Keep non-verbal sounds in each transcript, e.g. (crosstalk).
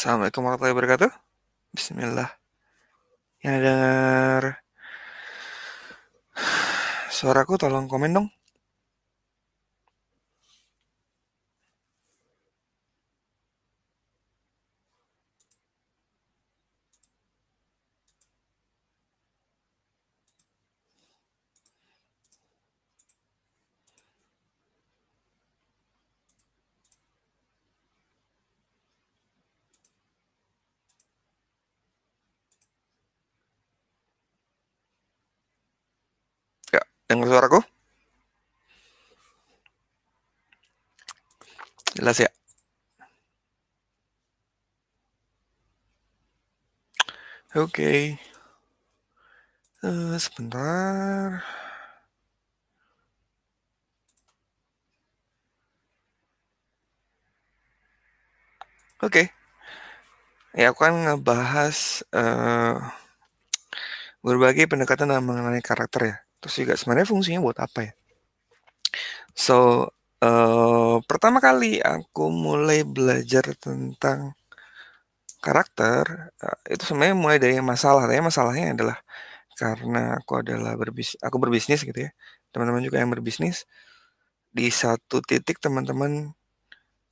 Assalamualaikum warahmatullahi wabarakatuh. Bismillah. Yang dengar (sighs) suaraku tolong komen dong. Anda ya, Oke. Okay. Uh, eh, sebentar. Oke. Okay. Ya, aku kan ngebahas uh, eh, berbagai pendekatan dalam mengenai karakter ya. Terus juga sebenarnya fungsinya buat apa ya? So, Uh, pertama kali aku mulai belajar tentang karakter uh, itu sebenarnya mulai dari masalah. ya masalahnya adalah karena aku adalah berbis aku berbisnis gitu ya. Teman-teman juga yang berbisnis di satu titik teman-teman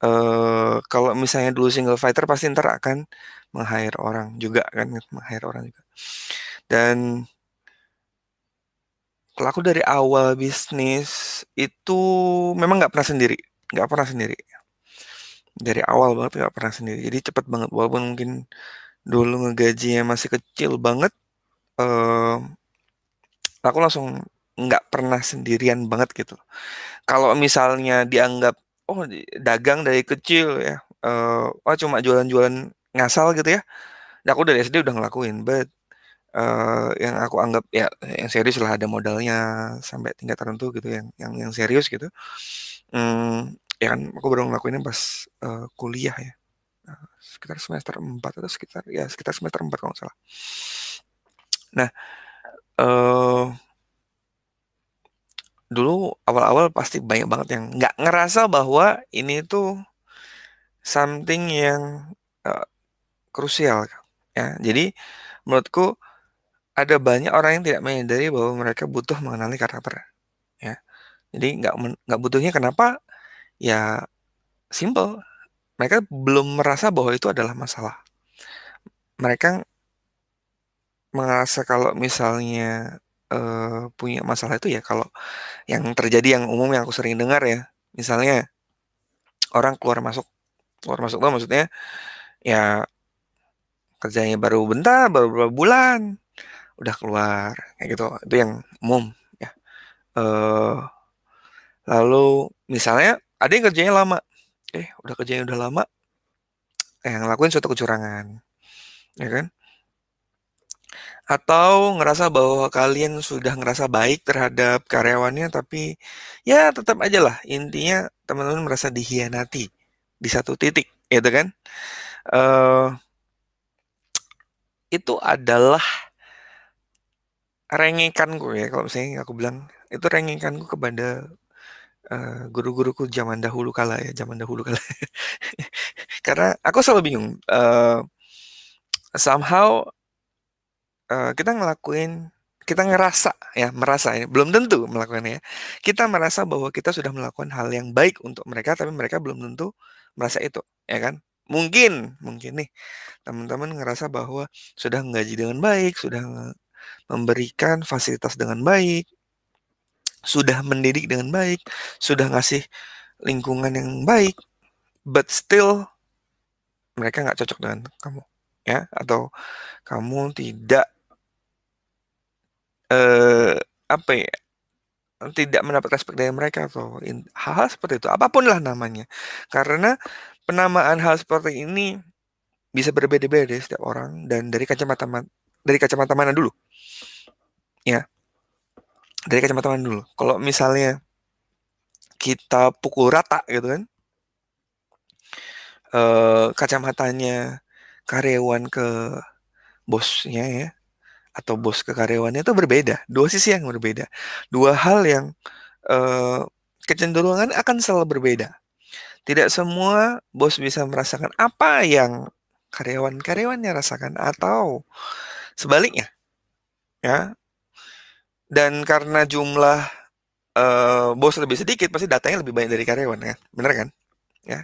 uh, kalau misalnya dulu single fighter pasti ntar akan meng-hire orang juga kan meng-hire orang juga. Dan kalau aku dari awal bisnis itu memang nggak pernah sendiri nggak pernah sendiri dari awal banget nggak pernah sendiri jadi cepet banget walaupun mungkin dulu ngegajinya masih kecil banget eh, aku langsung nggak pernah sendirian banget gitu kalau misalnya dianggap oh dagang dari kecil ya eh, oh cuma jualan-jualan ngasal gitu ya, ya aku dari SD udah ngelakuin but uh, yang aku anggap ya yang serius lah ada modalnya sampai tingkat tertentu gitu yang yang yang serius gitu hmm, ya kan aku baru ngelakuinnya pas uh, kuliah ya nah, sekitar semester 4 atau sekitar ya sekitar semester 4 kalau nggak salah nah uh, dulu awal-awal pasti banyak banget yang nggak ngerasa bahwa ini tuh something yang uh, krusial ya jadi menurutku ada banyak orang yang tidak menyadari bahwa mereka butuh mengenali karakter. Ya. Jadi nggak nggak butuhnya kenapa? Ya simple. Mereka belum merasa bahwa itu adalah masalah. Mereka merasa kalau misalnya uh, punya masalah itu ya kalau yang terjadi yang umum yang aku sering dengar ya, misalnya orang keluar masuk keluar masuk tuh maksudnya ya kerjanya baru bentar, baru beberapa bulan, udah keluar kayak gitu itu yang umum ya uh, lalu misalnya ada yang kerjanya lama eh udah kerjanya udah lama eh, yang lakuin suatu kecurangan ya kan atau ngerasa bahwa kalian sudah ngerasa baik terhadap karyawannya tapi ya tetap aja lah intinya teman-teman merasa dihianati di satu titik ya kan uh, itu adalah rengekanku ya kalau misalnya aku bilang itu rengekanku kepada uh, eh, guru-guruku zaman dahulu kala ya zaman dahulu kala (laughs) karena aku selalu bingung uh, somehow uh, kita ngelakuin kita ngerasa ya merasa ya, belum tentu melakukannya ya. kita merasa bahwa kita sudah melakukan hal yang baik untuk mereka tapi mereka belum tentu merasa itu ya kan mungkin mungkin nih teman-teman ngerasa bahwa sudah ngaji dengan baik sudah memberikan fasilitas dengan baik, sudah mendidik dengan baik, sudah ngasih lingkungan yang baik, but still mereka nggak cocok dengan kamu, ya? Atau kamu tidak eh, apa ya? tidak mendapat respek dari mereka atau hal-hal seperti itu apapun lah namanya karena penamaan hal seperti ini bisa berbeda-beda setiap orang dan dari kacamata dari kacamata mana dulu ya dari kacamata mana dulu kalau misalnya kita pukul rata gitu kan e, kacamatanya karyawan ke bosnya ya atau bos ke karyawannya itu berbeda dua sisi yang berbeda dua hal yang e, kecenderungan akan selalu berbeda tidak semua bos bisa merasakan apa yang karyawan-karyawannya rasakan atau sebaliknya ya dan karena jumlah uh, bos lebih sedikit pasti datanya lebih banyak dari karyawan kan bener kan ya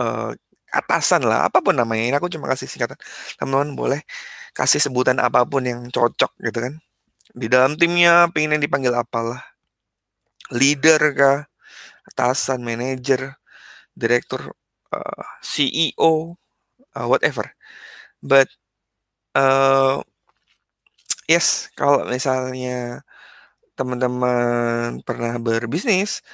uh, atasan lah apapun namanya ini aku cuma kasih singkatan teman-teman boleh kasih sebutan apapun yang cocok gitu kan di dalam timnya pengen yang dipanggil apalah leader kah atasan manager direktur uh, eh, CEO uh, whatever but uh, yes kalau misalnya teman-teman pernah berbisnis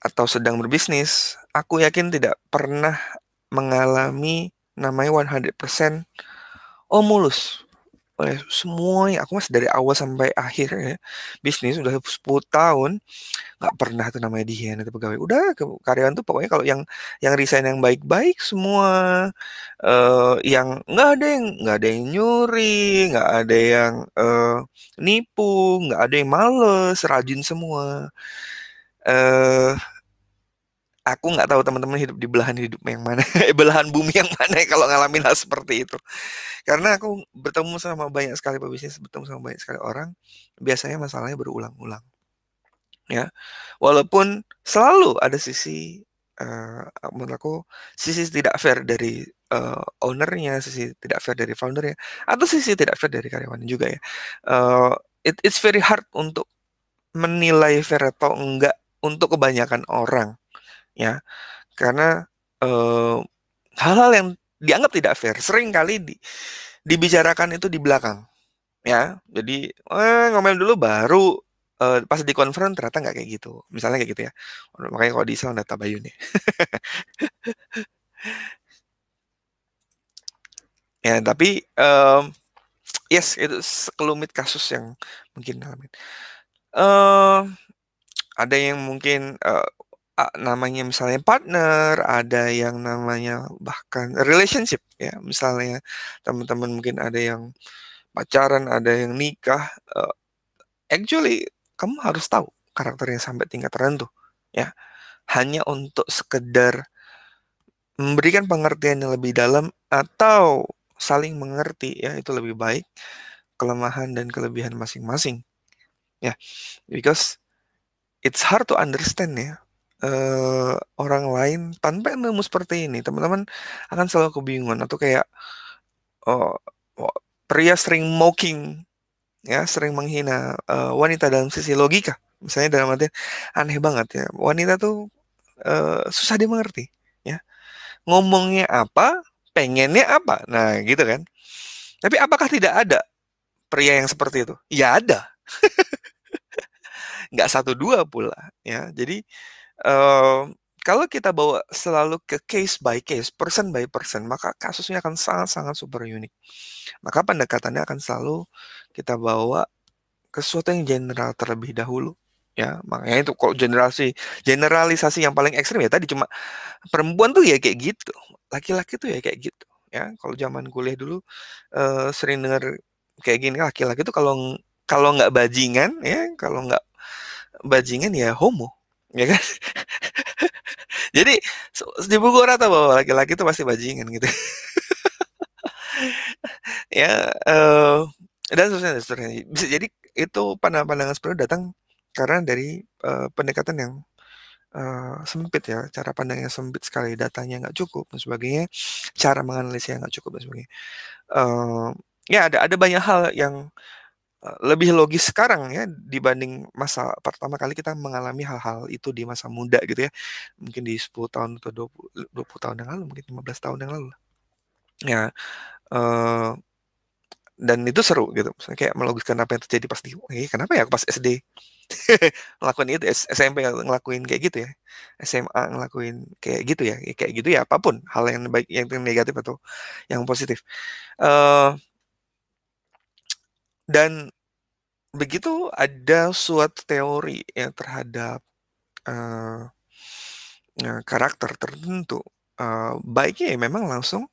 atau sedang berbisnis, aku yakin tidak pernah mengalami namanya 100% oh mulus oleh ya, semuanya. Aku masih dari awal sampai akhir ya. Bisnis udah 10 tahun nggak pernah tuh namanya dihianati pegawai. Udah karyawan tuh pokoknya kalau yang yang resign yang baik-baik semua uh, yang nggak ada yang nggak ada yang nyuri, nggak ada yang uh, nipu, nggak ada yang males, rajin semua. Eh uh, aku nggak tahu teman-teman hidup di belahan hidup yang mana, (laughs) eh, belahan bumi yang mana ya kalau ngalamin hal seperti itu. Karena aku bertemu sama banyak sekali pebisnis, bertemu sama banyak sekali orang, biasanya masalahnya berulang-ulang. Ya, walaupun selalu ada sisi uh, menurut aku sisi tidak fair dari uh, ownernya, sisi tidak fair dari foundernya, atau sisi tidak fair dari karyawan juga ya. Uh, it, it's very hard untuk menilai fair atau enggak untuk kebanyakan orang ya karena eh, hal-hal yang dianggap tidak fair sering kali di, dibicarakan itu di belakang ya jadi eh, ngomel dulu baru eh, pas di konferen ternyata nggak kayak gitu misalnya kayak gitu ya makanya kalau di Islam ada tabayun ya (laughs) ya tapi um, yes itu sekelumit kasus yang mungkin uh, ada yang mungkin uh, namanya misalnya partner, ada yang namanya bahkan relationship ya. Misalnya teman-teman mungkin ada yang pacaran, ada yang nikah. Uh, actually kamu harus tahu karakternya sampai tingkat tertentu ya. Hanya untuk sekedar memberikan pengertian yang lebih dalam atau saling mengerti ya itu lebih baik kelemahan dan kelebihan masing-masing ya yeah. because it's hard to understand ya uh, orang lain tanpa ilmu seperti ini, teman-teman akan selalu kebingungan atau kayak, oh, oh pria sering mocking, ya sering menghina, uh, wanita dalam sisi logika. Misalnya dalam artian, aneh banget ya, wanita tuh, uh, susah dimengerti, ya. Ngomongnya apa, pengennya apa, nah gitu kan. Tapi apakah tidak ada pria yang seperti itu? Ya ada. (laughs) Nggak satu dua pula, ya. Jadi Uh, kalau kita bawa selalu ke case by case, person by person, maka kasusnya akan sangat-sangat super unik. Maka pendekatannya akan selalu kita bawa ke sesuatu yang general terlebih dahulu. Ya, makanya itu kalau generasi generalisasi yang paling ekstrim ya tadi cuma perempuan tuh ya kayak gitu, laki-laki tuh ya kayak gitu. Ya, kalau zaman kuliah dulu uh, sering dengar kayak gini laki-laki tuh kalau kalau nggak bajingan ya, kalau nggak bajingan ya homo ya kan (laughs) jadi di buku tahu bahwa laki-laki itu pasti bajingan gitu (laughs) ya uh, dan seterusnya, dan seterusnya jadi itu pandangan-pandangan seperti datang karena dari uh, pendekatan yang uh, sempit ya cara pandangnya sempit sekali datanya nggak cukup dan sebagainya cara menganalisisnya nggak cukup dan sebagainya uh, ya ada ada banyak hal yang Eh, lebih logis sekarang ya dibanding masa pertama kali kita mengalami hal-hal itu di masa muda gitu ya. Mungkin di 10 tahun atau 20, 20 tahun yang lalu, mungkin 15 tahun yang lalu. Ya uh, dan itu seru gitu. Misalnya kayak melogiskan apa yang terjadi pasti, eh, kenapa ya aku pas SD (laughs) ngelakuin itu SMP ngelakuin kayak gitu ya SMA ngelakuin kayak gitu ya. ya kayak gitu ya apapun hal yang baik yang negatif atau yang positif uh, dan begitu ada suatu teori yang terhadap eh, eh, karakter tertentu, uh, baiknya ya memang langsung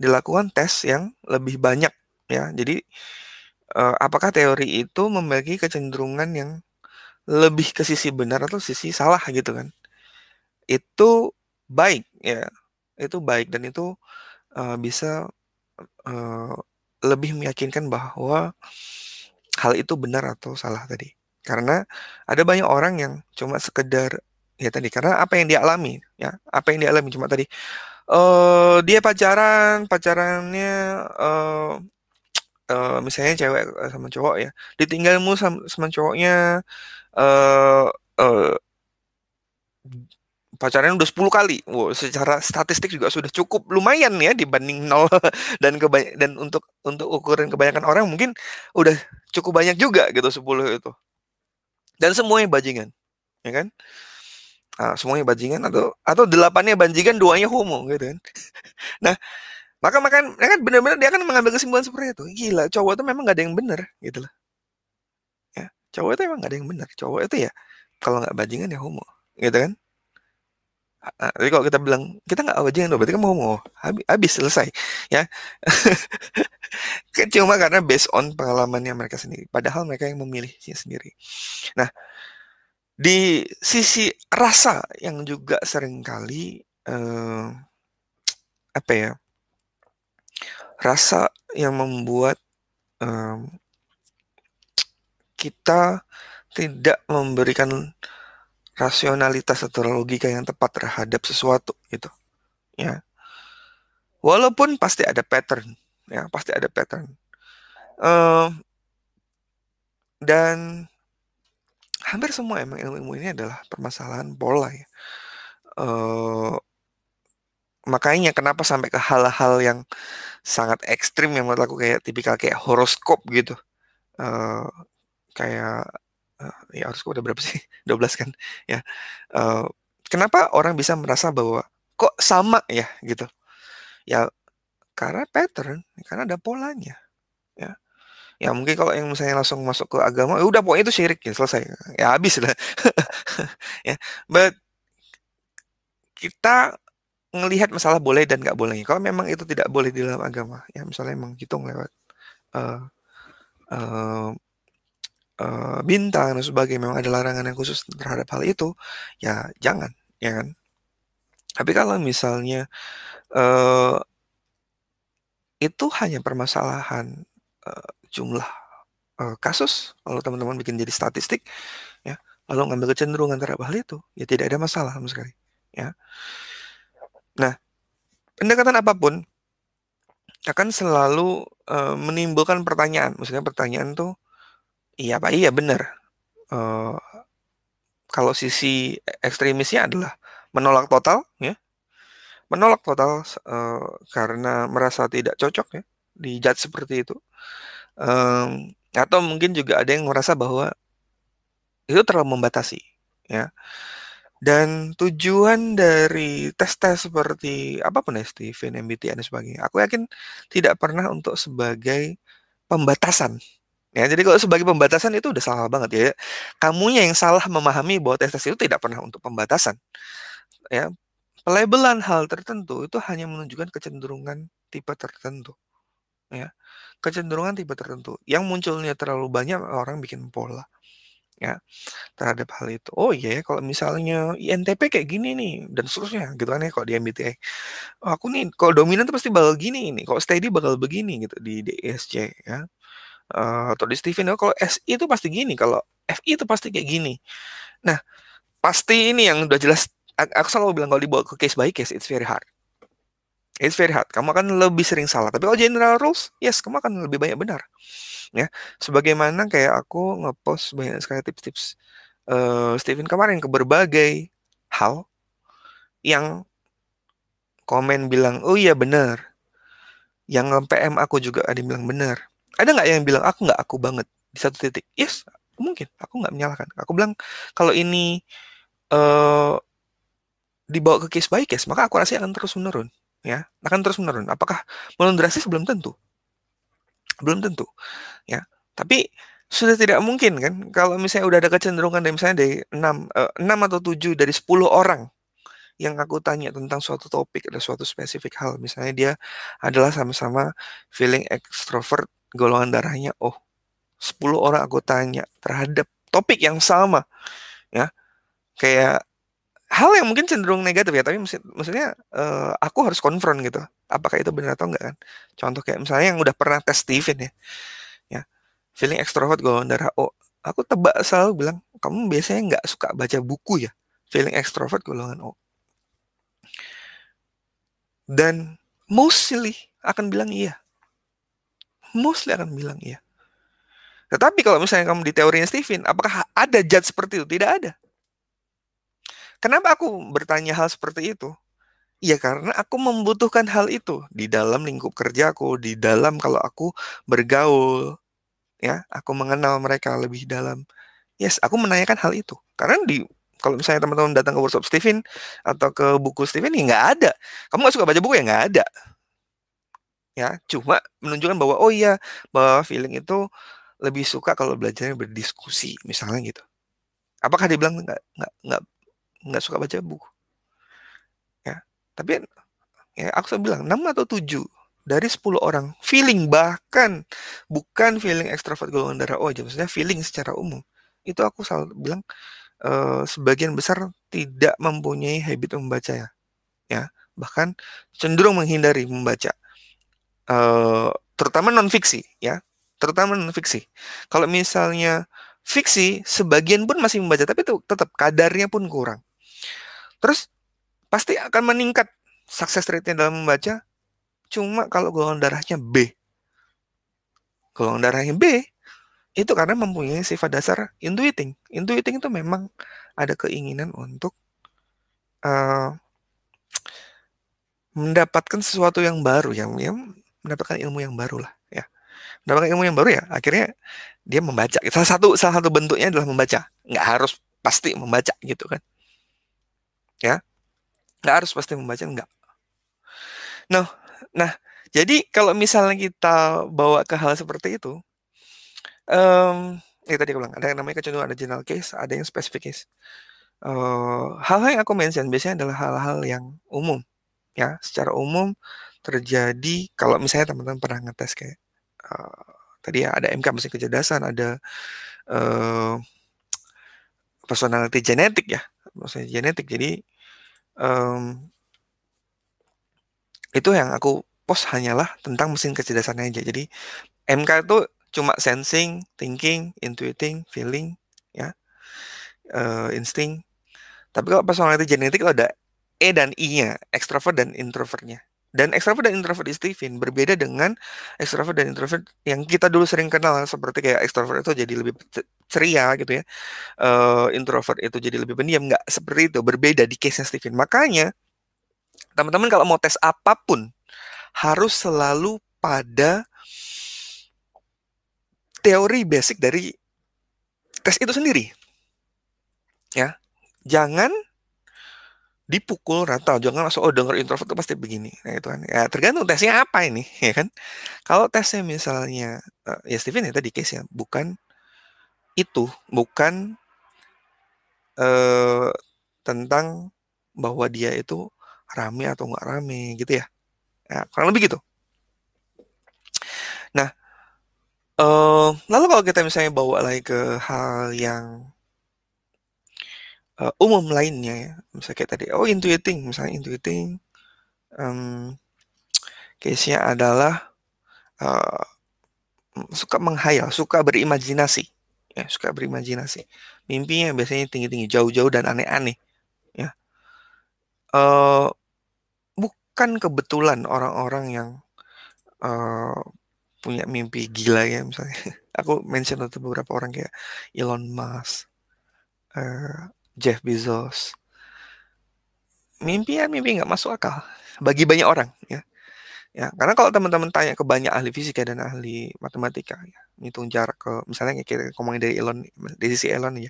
dilakukan tes yang lebih banyak ya. Jadi uh, apakah teori itu memiliki kecenderungan yang lebih ke sisi benar atau sisi salah gitu kan itu baik ya itu baik dan itu uh, bisa uh, lebih meyakinkan bahwa hal itu benar atau salah tadi. Karena ada banyak orang yang cuma sekedar ya tadi karena apa yang dialami ya, apa yang dialami cuma tadi uh, dia pacaran, pacarannya uh, uh, misalnya cewek sama cowok ya, ditinggalmu sama, sama cowoknya uh, uh, pacaran udah 10 kali. Wow, secara statistik juga sudah cukup lumayan ya dibanding (laughs) nol dan kebany- dan untuk untuk ukuran kebanyakan orang mungkin udah cukup banyak juga gitu 10 itu. Dan semuanya bajingan, ya kan? Nah, semuanya bajingan atau atau delapannya bajingan, duanya homo gitu kan. (laughs) nah, maka makan ya kan benar-benar dia kan mengambil kesimpulan seperti itu. Gila, cowok itu memang gak ada yang benar gitu loh. Ya, cowok itu memang gak ada yang benar. Cowok itu ya kalau nggak bajingan ya homo gitu kan jadi kalau kita bilang kita nggak wajib berarti kamu mau habis, habis selesai, ya. kecuma (laughs) karena based on pengalamannya mereka sendiri. Padahal mereka yang memilihnya sendiri. Nah, di sisi rasa yang juga seringkali eh, apa ya? Rasa yang membuat eh, kita tidak memberikan rasionalitas atau logika yang tepat terhadap sesuatu gitu ya walaupun pasti ada pattern ya pasti ada pattern uh, dan hampir semua emang ilmu-ilmu ini adalah permasalahan pola ya uh, makanya kenapa sampai ke hal-hal yang sangat ekstrim yang menurut aku kayak tipikal kayak horoskop gitu uh, kayak uh, ya harus udah berapa sih 12 (laughs) kan ya uh, kenapa orang bisa merasa bahwa kok sama ya gitu ya karena pattern karena ada polanya ya ya mungkin kalau yang misalnya langsung masuk ke agama ya udah pokoknya itu syirik ya selesai ya habis lah (laughs) ya but kita ngelihat masalah boleh dan nggak boleh kalau memang itu tidak boleh di dalam agama ya misalnya emang hitung lewat uh, eh, uh, eh, Eh, bintang dan sebagainya memang ada larangan yang khusus terhadap hal itu ya jangan ya kan tapi kalau misalnya uh, itu hanya permasalahan uh, jumlah uh, kasus kalau teman-teman bikin jadi statistik ya lalu ngambil kecenderungan terhadap hal itu ya tidak ada masalah sama sekali ya nah pendekatan apapun akan selalu uh, menimbulkan pertanyaan maksudnya pertanyaan tuh Iya Pak, iya benar. Uh, kalau sisi ekstremisnya adalah menolak total, ya, menolak total uh, karena merasa tidak cocok ya, dijat seperti itu. Um, atau mungkin juga ada yang merasa bahwa itu terlalu membatasi, ya. Dan tujuan dari tes-tes seperti apapun ya, VN, MBTI dan sebagainya, aku yakin tidak pernah untuk sebagai pembatasan Ya, jadi kalau sebagai pembatasan itu udah salah banget ya. Kamunya yang salah memahami bahwa tes tes itu tidak pernah untuk pembatasan. Ya, pelabelan hal tertentu itu hanya menunjukkan kecenderungan tipe tertentu. Ya, kecenderungan tipe tertentu yang munculnya terlalu banyak orang bikin pola ya terhadap hal itu. Oh iya yeah, kalau misalnya INTP kayak gini nih dan seterusnya gitu kan ya kalau di MBTI. Oh, aku nih kalau dominan tuh pasti bakal gini ini kalau steady bakal begini gitu di DSC ya uh, atau di Steven oh, kalau SI itu pasti gini kalau FI itu pasti kayak gini nah pasti ini yang udah jelas aku selalu bilang kalau dibawa ke case by case it's very hard it's very hard kamu akan lebih sering salah tapi kalau general rules yes kamu akan lebih banyak benar ya sebagaimana kayak aku ngepost banyak sekali tips-tips uh, Steven kemarin ke berbagai hal yang komen bilang oh iya benar yang PM aku juga ada yang bilang benar ada nggak yang bilang aku nggak aku banget di satu titik yes mungkin aku nggak menyalahkan aku bilang kalau ini uh, dibawa ke case by case maka aku rasa akan terus menurun ya akan terus menurun apakah menurun drastis belum tentu belum tentu ya tapi sudah tidak mungkin kan kalau misalnya udah ada kecenderungan dari misalnya dari 6 eh, enam atau tujuh dari sepuluh orang yang aku tanya tentang suatu topik ada suatu spesifik hal misalnya dia adalah sama-sama feeling extrovert golongan darahnya oh 10 orang aku tanya terhadap topik yang sama ya kayak hal yang mungkin cenderung negatif ya tapi maksud, maksudnya uh, aku harus konfront gitu apakah itu benar atau enggak kan contoh kayak misalnya yang udah pernah tes Steven ya ya feeling extrovert golongan darah O oh, aku tebak selalu bilang kamu biasanya nggak suka baca buku ya feeling extrovert golongan O dan mostly akan bilang iya mostly akan bilang iya. Tetapi kalau misalnya kamu di teorinya Stephen, apakah ada judge seperti itu? Tidak ada. Kenapa aku bertanya hal seperti itu? Ya karena aku membutuhkan hal itu di dalam lingkup kerjaku, di dalam kalau aku bergaul, ya aku mengenal mereka lebih dalam. Yes, aku menanyakan hal itu. Karena di kalau misalnya teman-teman datang ke workshop Stephen atau ke buku Stephen, ya nggak ada. Kamu nggak suka baca buku ya nggak ada ya cuma menunjukkan bahwa oh iya bahwa feeling itu lebih suka kalau belajarnya berdiskusi misalnya gitu apakah dia bilang nggak nggak nggak nggak suka baca buku ya tapi ya aku bilang enam atau tujuh dari 10 orang feeling bahkan bukan feeling ekstrovert golongan darah O aja maksudnya feeling secara umum itu aku selalu bilang eh, sebagian besar tidak mempunyai habit membaca ya ya bahkan cenderung menghindari membaca Eh, terutama non fiksi ya, terutama non fiksi. Kalau misalnya fiksi, sebagian pun masih membaca, tapi itu tetap kadarnya pun kurang. Terus pasti akan meningkat sukses rate-nya dalam membaca. Cuma kalau golongan darahnya B, golongan darahnya B itu karena mempunyai sifat dasar intuiting. Intuiting itu memang ada keinginan untuk uh, mendapatkan sesuatu yang baru yang, yang mendapatkan ilmu yang baru lah ya mendapatkan ilmu yang baru ya akhirnya dia membaca gitu. salah satu salah satu bentuknya adalah membaca nggak harus pasti membaca gitu kan ya nggak harus pasti membaca nggak no nah jadi kalau misalnya kita bawa ke hal seperti itu um, ya tadi aku bilang ada yang namanya kecenderungan ada general case ada yang specific case eh, hal-hal uh, hal -hal yang aku mention biasanya adalah hal-hal yang umum ya secara umum terjadi kalau misalnya teman-teman pernah ngetes kayak uh, tadi ya ada MK mesin kecerdasan, ada uh, personality genetik ya, maksudnya genetik. Jadi um, itu yang aku post hanyalah tentang mesin kecerdasannya aja. Jadi MK itu cuma sensing, thinking, intuiting, feeling, ya, uh, insting. Tapi kalau personality genetik ada E dan I-nya, extrovert dan introvertnya. Dan extrovert dan introvert di Stephen berbeda dengan extrovert dan introvert yang kita dulu sering kenal seperti kayak extrovert itu jadi lebih ceria gitu ya. Uh, introvert itu jadi lebih pendiam nggak seperti itu, berbeda di case-nya Stephen. Makanya teman-teman kalau mau tes apapun harus selalu pada teori basic dari tes itu sendiri. Ya. Jangan dipukul rata jangan langsung oh denger introvert itu pasti begini nah itu kan ya tergantung tesnya apa ini (laughs) ya kan kalau tesnya misalnya uh, ya Steven ya tadi case ya bukan itu bukan uh, tentang bahwa dia itu rame atau nggak rame gitu ya. ya kurang lebih gitu nah uh, lalu kalau kita misalnya bawa lagi ke hal yang uh, umum lainnya ya. Misalnya kayak tadi, oh intuiting, misalnya intuiting um, case-nya adalah uh, suka menghayal, suka berimajinasi, ya, suka berimajinasi. Mimpinya biasanya tinggi-tinggi, jauh-jauh dan aneh-aneh, ya. Uh, bukan kebetulan orang-orang yang uh, punya mimpi gila ya misalnya. (laughs) Aku mention beberapa orang kayak Elon Musk, uh, Jeff Bezos. Mimpi ya mimpi nggak masuk akal bagi banyak orang ya. Ya, karena kalau teman-teman tanya ke banyak ahli fisika dan ahli matematika, ya, ngitung jarak ke misalnya kita ngomongin dari Elon, dari sisi Elon ya,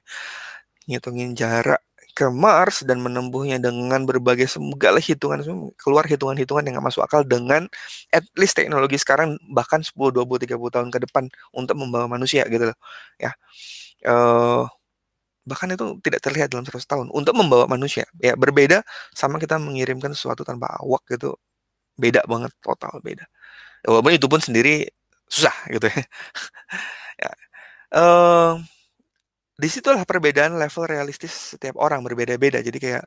ngitungin jarak ke Mars dan menembuhnya dengan berbagai segala hitungan keluar hitungan-hitungan yang nggak masuk akal dengan at least teknologi sekarang bahkan 10, 20, 30 tahun ke depan untuk membawa manusia gitu loh. Ya. Uh, bahkan itu tidak terlihat dalam 100 tahun untuk membawa manusia ya berbeda sama kita mengirimkan sesuatu tanpa awak gitu beda banget total beda walaupun itu pun sendiri susah gitu ya, (laughs) ya. Uh, disitulah perbedaan level realistis setiap orang berbeda-beda jadi kayak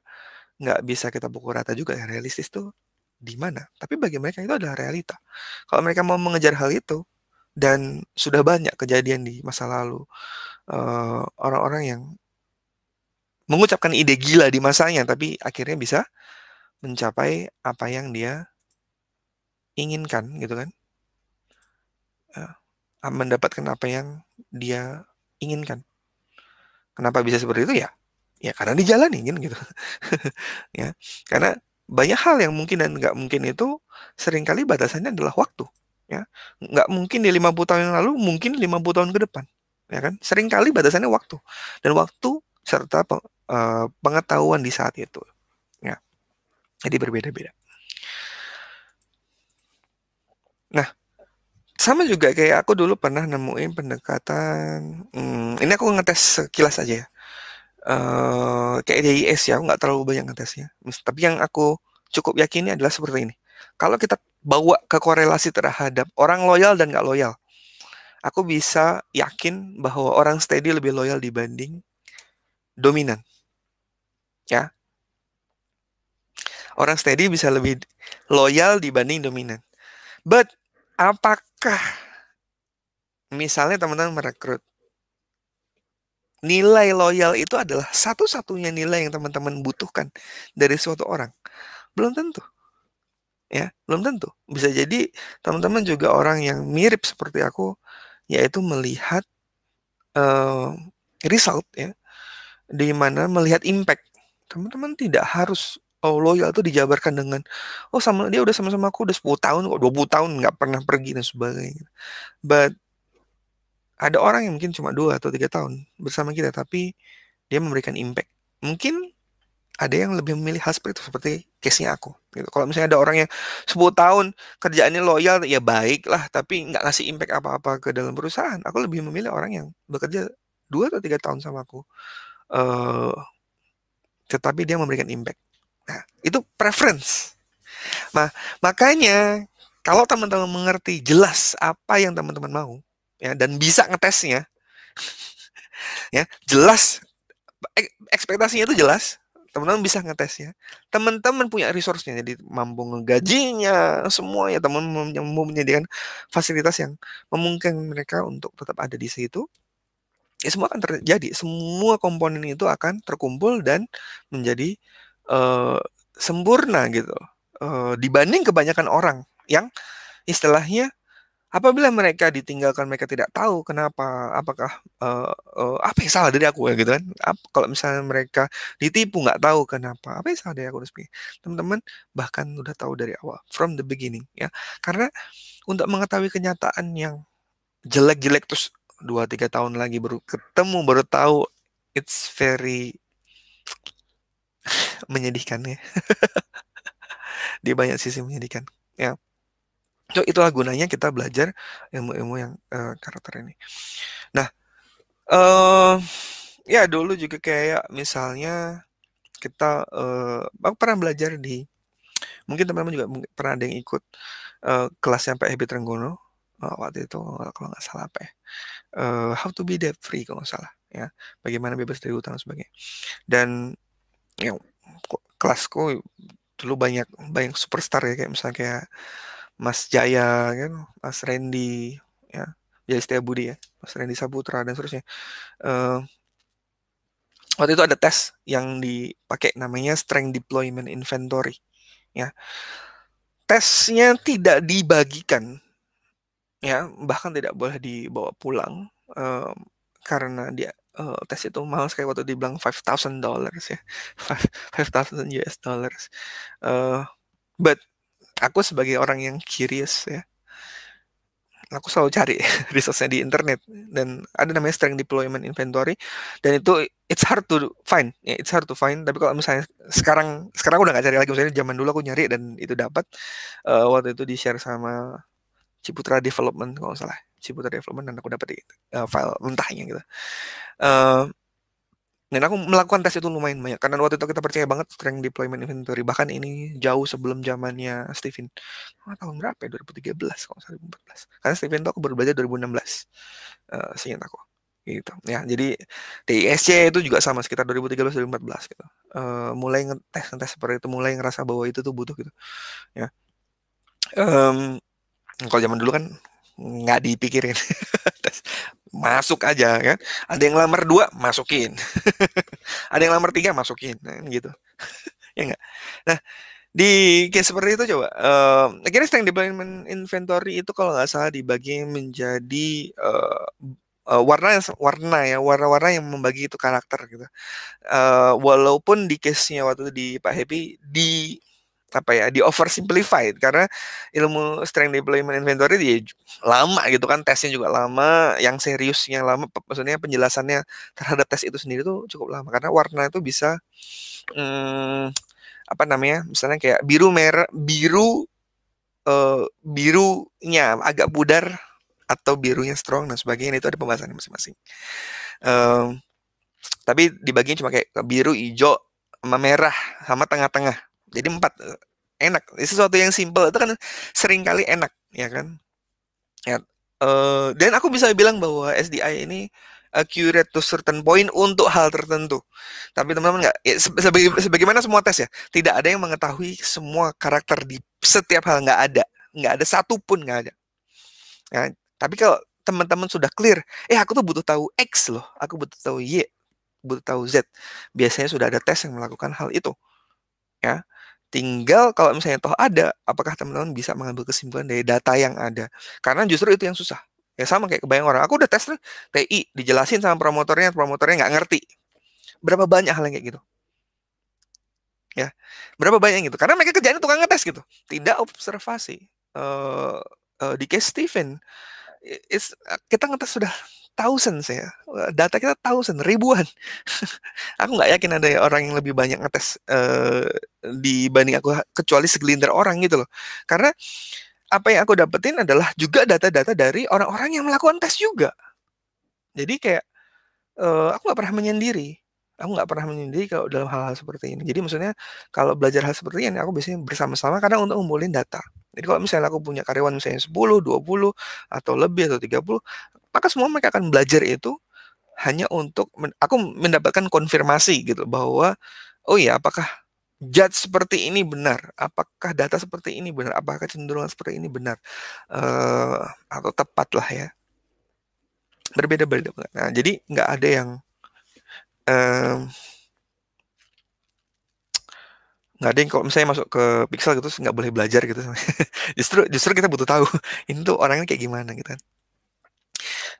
nggak bisa kita pukul rata juga yang realistis tuh di mana tapi bagi mereka itu adalah realita kalau mereka mau mengejar hal itu dan sudah banyak kejadian di masa lalu eh, orang-orang uh, orang -orang yang mengucapkan ide gila di masanya, tapi akhirnya bisa mencapai apa yang dia inginkan, gitu kan? Eh, mendapatkan apa yang dia inginkan. Kenapa bisa seperti itu ya? Ya karena dijalani gitu. (laughs) ya, karena banyak hal yang mungkin dan nggak mungkin itu seringkali batasannya adalah waktu ya nggak mungkin di 50 tahun yang lalu mungkin 50 tahun ke depan ya kan seringkali batasannya waktu dan waktu serta eh, pengetahuan di saat itu. Ya. Jadi berbeda-beda. Nah, sama juga kayak aku dulu pernah nemuin pendekatan. Hmm, ini aku ngetes sekilas aja ya. Uh, kayak DIS ya, aku nggak terlalu banyak ngetesnya. Tapi yang aku cukup yakini adalah seperti ini. Kalau kita bawa ke korelasi terhadap orang loyal dan nggak loyal, aku bisa yakin bahwa orang steady lebih loyal dibanding dominan. Ya. Orang steady bisa lebih loyal dibanding dominan. But apakah misalnya teman-teman merekrut nilai loyal itu adalah satu-satunya nilai yang teman-teman butuhkan dari suatu orang? Belum tentu. Ya, belum tentu. Bisa jadi teman-teman juga orang yang mirip seperti aku yaitu melihat uh, result ya di mana melihat impact. Teman-teman tidak harus oh loyal itu dijabarkan dengan oh sama dia udah sama-sama aku udah 10 tahun kok 20 tahun nggak pernah pergi dan sebagainya. But ada orang yang mungkin cuma dua atau tiga tahun bersama kita tapi dia memberikan impact. Mungkin ada yang lebih memilih hal seperti itu seperti case-nya aku gitu. Kalau misalnya ada orang yang 10 tahun kerjaannya loyal ya baik lah tapi nggak ngasih impact apa-apa ke dalam perusahaan, aku lebih memilih orang yang bekerja dua atau tiga tahun sama aku uh, tetapi dia memberikan impact. Nah, itu preference. Nah, makanya kalau teman-teman mengerti jelas apa yang teman-teman mau ya dan bisa ngetesnya (laughs) ya jelas ekspektasinya itu jelas teman-teman bisa ngetesnya teman-teman punya resource-nya jadi mampu ngegajinya semuanya teman-teman mau menyediakan fasilitas yang memungkinkan mereka untuk tetap ada di situ ya semua akan terjadi semua komponen itu akan terkumpul dan menjadi uh, sempurna gitu uh, dibanding kebanyakan orang yang istilahnya apabila mereka ditinggalkan mereka tidak tahu kenapa apakah uh, uh, apa yang salah dari aku ya gitu kan Ap, kalau misalnya mereka ditipu nggak tahu kenapa apa yang salah dari aku teman-teman bahkan udah tahu dari awal from the beginning ya karena untuk mengetahui kenyataan yang jelek-jelek terus dua tiga tahun lagi baru ketemu baru tahu it's very (sighs) (laughs) menyedihkan ya di banyak sisi menyedihkan ya so, itulah gunanya kita belajar ilmu-ilmu yang uh, karakter ini nah uh, ya dulu juga kayak misalnya kita uh, aku pernah belajar di mungkin teman-teman juga pernah ada yang ikut uh, kelasnya Pak Hebi Trenggono Oh, waktu itu oh, kalau nggak salah apa ya uh, how to be debt free kalau nggak salah ya bagaimana bebas dari utang dan sebagainya dan ya kelasku dulu banyak banyak superstar ya kayak misalnya kayak Mas Jaya kan Mas Randy ya Jaya Setia Budi ya Mas Randy Saputra dan seterusnya uh, waktu itu ada tes yang dipakai namanya Strength Deployment Inventory ya tesnya tidak dibagikan Ya, bahkan tidak boleh dibawa pulang, uh, karena dia, uh, tes itu mahal sekali waktu dibilang five thousand dollars ya, five thousand US dollars, uh, but aku sebagai orang yang curious ya, aku selalu cari (laughs) resource-nya di internet dan ada namanya strength deployment inventory dan itu it's hard to find, ya it's hard to find, tapi kalau misalnya sekarang sekarang aku udah gak cari lagi, misalnya zaman dulu aku nyari dan itu dapat, uh, waktu itu di-share sama Ciputra Development kalau salah Ciputra Development dan aku dapat uh, eh, file mentahnya gitu uh, dan aku melakukan tes itu lumayan banyak karena waktu itu kita percaya banget strength deployment inventory bahkan ini jauh sebelum zamannya Steven oh, tahun berapa ya 2013 kalau 2014 karena Steven itu aku baru belajar 2016 uh, eh, seingat aku gitu ya jadi TISC itu juga sama sekitar 2013 2014 gitu uh, mulai ngetes ngetes seperti itu mulai ngerasa bahwa itu tuh butuh gitu ya um, kalau zaman dulu kan nggak dipikirin. (laughs) masuk aja kan. Ada yang lamar dua, masukin. (laughs) ada yang lamar tiga, masukin. Nah, gitu. (laughs) ya enggak. Nah, di case seperti itu coba. Uh, eh, akhirnya stand development inventory itu kalau nggak salah dibagi menjadi uh, uh, warna warna ya warna-warna yang membagi itu karakter gitu. Uh, walaupun di case-nya waktu itu di Pak Happy di apa ya di oversimplified karena ilmu strength deployment inventory dia lama gitu kan tesnya juga lama yang seriusnya lama maksudnya penjelasannya terhadap tes itu sendiri tuh cukup lama karena warna itu bisa hmm, apa namanya misalnya kayak biru merah biru uh, birunya agak pudar atau birunya strong dan sebagainya itu ada pembahasannya masing-masing um, tapi dibagiin cuma kayak biru hijau sama merah sama tengah-tengah jadi empat enak. Sesuatu yang simple itu kan sering kali enak, ya kan? Ya, uh, dan aku bisa bilang bahwa SDI ini accurate to certain point untuk hal tertentu. Tapi teman-teman nggak, ya, sebagaimana semua tes ya, tidak ada yang mengetahui semua karakter di setiap hal nggak ada, nggak ada satupun nggak ada. ya, tapi kalau teman-teman sudah clear, eh aku tuh butuh tahu X loh, aku butuh tahu Y, butuh tahu Z. Biasanya sudah ada tes yang melakukan hal itu. Ya. Tinggal kalau misalnya toh ada, apakah teman-teman bisa mengambil kesimpulan dari data yang ada? Karena justru itu yang susah. Ya sama kayak kebayang orang. Aku udah tes nih, TI, dijelasin sama promotornya, promotornya nggak ngerti. Berapa banyak hal yang kayak gitu? Ya, berapa banyak gitu? Karena mereka kerjanya tukang ngetes gitu. Tidak observasi. Uh, uh, di case Stephen, it's, kita ngetes sudah thousands ya eh, data kita thousand ribuan (laughs) aku nggak yakin ada ya orang yang lebih banyak ngetes uh, dibanding aku kecuali segelintir orang gitu loh karena apa yang aku dapetin adalah juga data-data dari orang-orang yang melakukan tes juga jadi kayak uh, aku nggak pernah menyendiri aku nggak pernah menyendiri kalau dalam hal-hal seperti ini jadi maksudnya kalau belajar hal seperti ini aku biasanya bersama-sama karena untuk ngumpulin data jadi kalau misalnya aku punya karyawan misalnya 10, 20 atau lebih atau 30, maka semua mereka akan belajar itu hanya untuk men aku mendapatkan konfirmasi gitu bahwa oh iya apakah judge seperti ini benar? Apakah data seperti ini benar? Apakah cenderungan seperti ini benar? Uh, atau tepat lah ya. Berbeda-beda. Nah, jadi nggak ada yang uh, nggak ada yang kalau misalnya masuk ke pixel gitu nggak boleh belajar gitu (laughs) justru justru kita butuh tahu (laughs) ini tuh orangnya kayak gimana gitu kan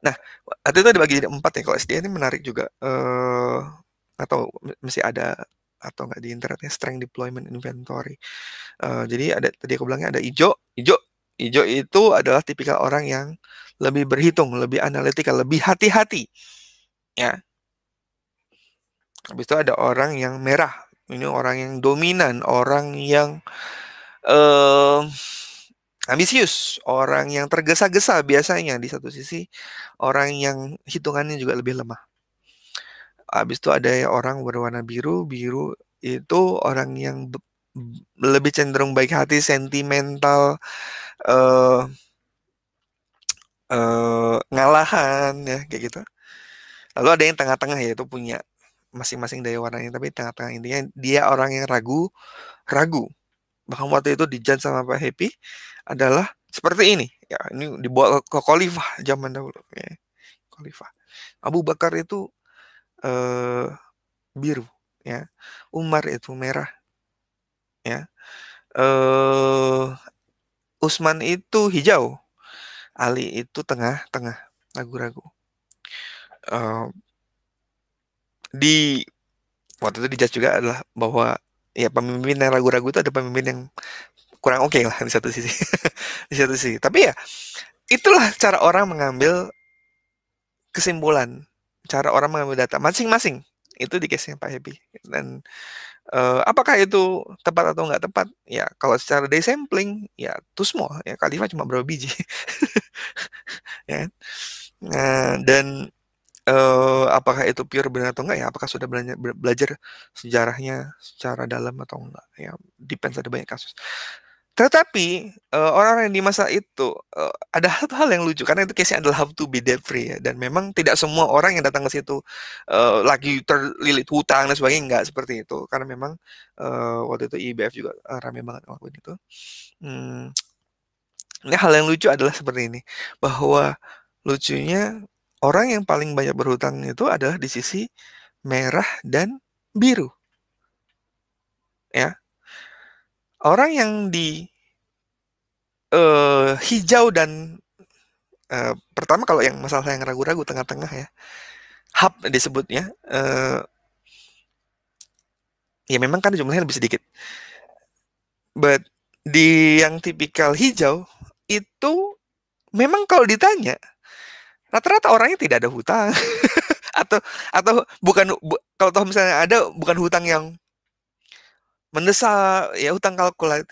nah ada itu dibagi jadi empat ya kalau SDN ini menarik juga uh, atau mesti ada atau nggak di internetnya strength deployment inventory uh, jadi ada tadi aku bilangnya ada ijo ijo ijo itu adalah tipikal orang yang lebih berhitung lebih analitikal lebih hati-hati ya Habis itu ada orang yang merah. Ini orang yang dominan, orang yang uh, ambisius, orang yang tergesa-gesa biasanya di satu sisi, orang yang hitungannya juga lebih lemah. Habis itu ada orang berwarna biru, biru itu orang yang lebih cenderung baik hati, sentimental, uh, uh, ngalahan ya kayak gitu. Lalu ada yang tengah-tengah yaitu punya masing-masing dari warnanya tapi tengah-tengah intinya dia orang yang ragu ragu bahkan waktu itu dijan sama Pak Happy adalah seperti ini ya ini dibawa ke Khalifah zaman dahulu ya Khalifah Abu Bakar itu eh, biru ya Umar itu merah ya eh, Usman itu hijau Ali itu tengah-tengah ragu-ragu eh, di waktu itu di dijudge juga adalah bahwa ya pemimpin yang ragu-ragu itu ada pemimpin yang kurang oke okay lah di satu sisi (laughs) di satu sisi tapi ya itulah cara orang mengambil kesimpulan cara orang mengambil data masing-masing itu di case nya Pak Happy dan uh, apakah itu tepat atau nggak tepat ya kalau secara day sampling ya itu semua ya Khalifa cuma berapa biji (laughs) ya kan? nah, dan uh, apakah itu pure benar atau enggak ya apakah sudah belanja, belajar sejarahnya secara dalam atau enggak ya depends ada banyak kasus tetapi uh, eh, orang-orang yang di masa itu uh, ada hal hal yang lucu karena itu case adalah have to be debt free ya. dan memang tidak semua orang yang datang ke situ uh, lagi terlilit hutang dan sebagainya enggak seperti itu karena memang uh, waktu itu IBF juga uh, ramai banget waktu itu. Hmm. Ini hal yang lucu adalah seperti ini bahwa lucunya orang yang paling banyak berhutang itu adalah di sisi merah dan biru. Ya. Orang yang di uh, hijau dan uh, pertama kalau yang masalah yang ragu-ragu tengah-tengah ya. Hub disebutnya uh, ya memang kan jumlahnya lebih sedikit. But di yang tipikal hijau itu memang kalau ditanya rata-rata orangnya tidak ada hutang (laughs) atau atau bukan bu, kalau toh misalnya ada bukan hutang yang mendesak ya hutang calculated,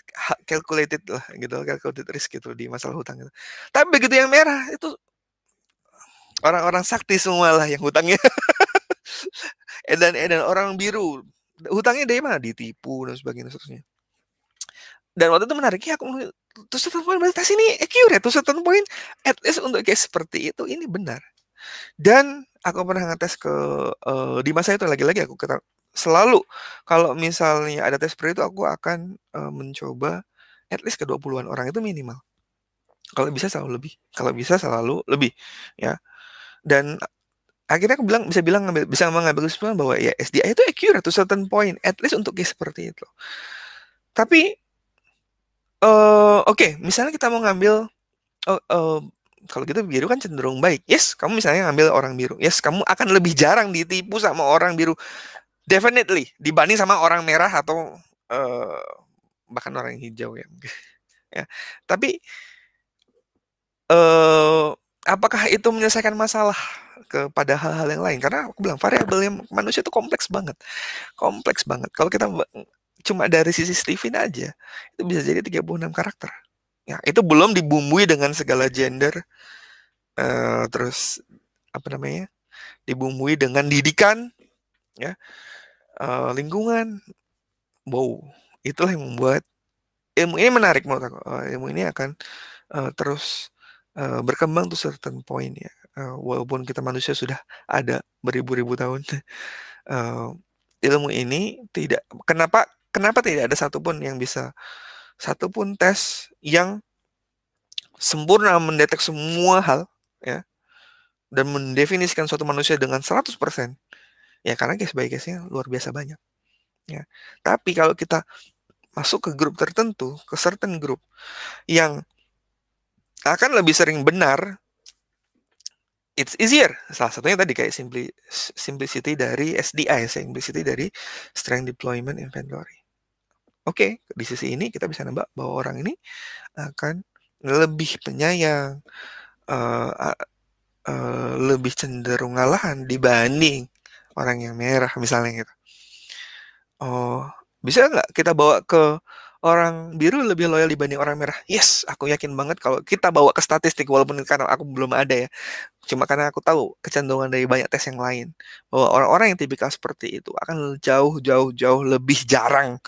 calculated lah gitu calculated risk gitu di masalah hutang gitu. Tapi begitu yang merah itu orang-orang sakti semua lah yang hutangnya (laughs) dan dan orang biru hutangnya dari mana ditipu dan sebagainya dan sebagainya. Dan waktu itu menariknya aku to certain point meditasi ini accurate eh, ya. to certain point at least untuk case seperti itu ini benar dan aku pernah ngetes ke uh, di masa itu lagi-lagi aku kata selalu kalau misalnya ada tes seperti itu aku akan uh, mencoba at least ke 20-an orang itu minimal kalau bisa selalu lebih kalau bisa selalu lebih ya dan akhirnya aku bilang bisa bilang ngambil bisa mengambil kesimpulan bahwa ya SDI itu accurate to certain point at least untuk case seperti itu tapi Eh, oke okay, misalnya kita mau ngambil uh, uh, kalau gitu biru kan cenderung baik. Yes, kamu misalnya ngambil orang biru. Yes, kamu akan lebih jarang ditipu sama orang biru. Definitely dibanding sama orang merah atau uh, bahkan orang hijau ya. (laughs) ya. Tapi uh, apakah itu menyelesaikan masalah kepada hal-hal yang lain? Karena aku bilang variabel manusia itu kompleks banget. Kompleks banget. Kalau kita cuma dari sisi Stephen aja itu bisa jadi 36 karakter. Ya, itu belum dibumbui dengan segala gender uh, terus apa namanya? dibumbui dengan didikan ya. Uh, lingkungan. Wow, itulah yang membuat ilmu ini menarik menurut aku. Uh, ilmu ini akan uh, terus uh, berkembang tuh certain point ya. Uh, walaupun kita manusia sudah ada beribu-ribu tahun. Uh, (laughs) ilmu ini tidak kenapa Kenapa tidak ada satupun yang bisa satupun tes yang sempurna mendetek semua hal ya dan mendefinisikan suatu manusia dengan 100% ya karena guys by case-nya luar biasa banyak ya tapi kalau kita masuk ke grup tertentu ke certain grup, yang akan lebih sering benar it's easier. Salah satunya tadi kayak simpli, simplicity dari SDI, simplicity dari strength deployment inventory. Oke, okay, di sisi ini kita bisa nembak bahwa orang ini akan lebih penyayang, uh, uh, lebih cenderung ngalahan dibanding orang yang merah misalnya gitu. Oh, bisa nggak kita bawa ke orang biru lebih loyal dibanding orang merah. Yes, aku yakin banget kalau kita bawa ke statistik walaupun karena aku belum ada ya. Cuma karena aku tahu kecenderungan dari banyak tes yang lain bahwa orang-orang yang tipikal seperti itu akan jauh jauh jauh lebih jarang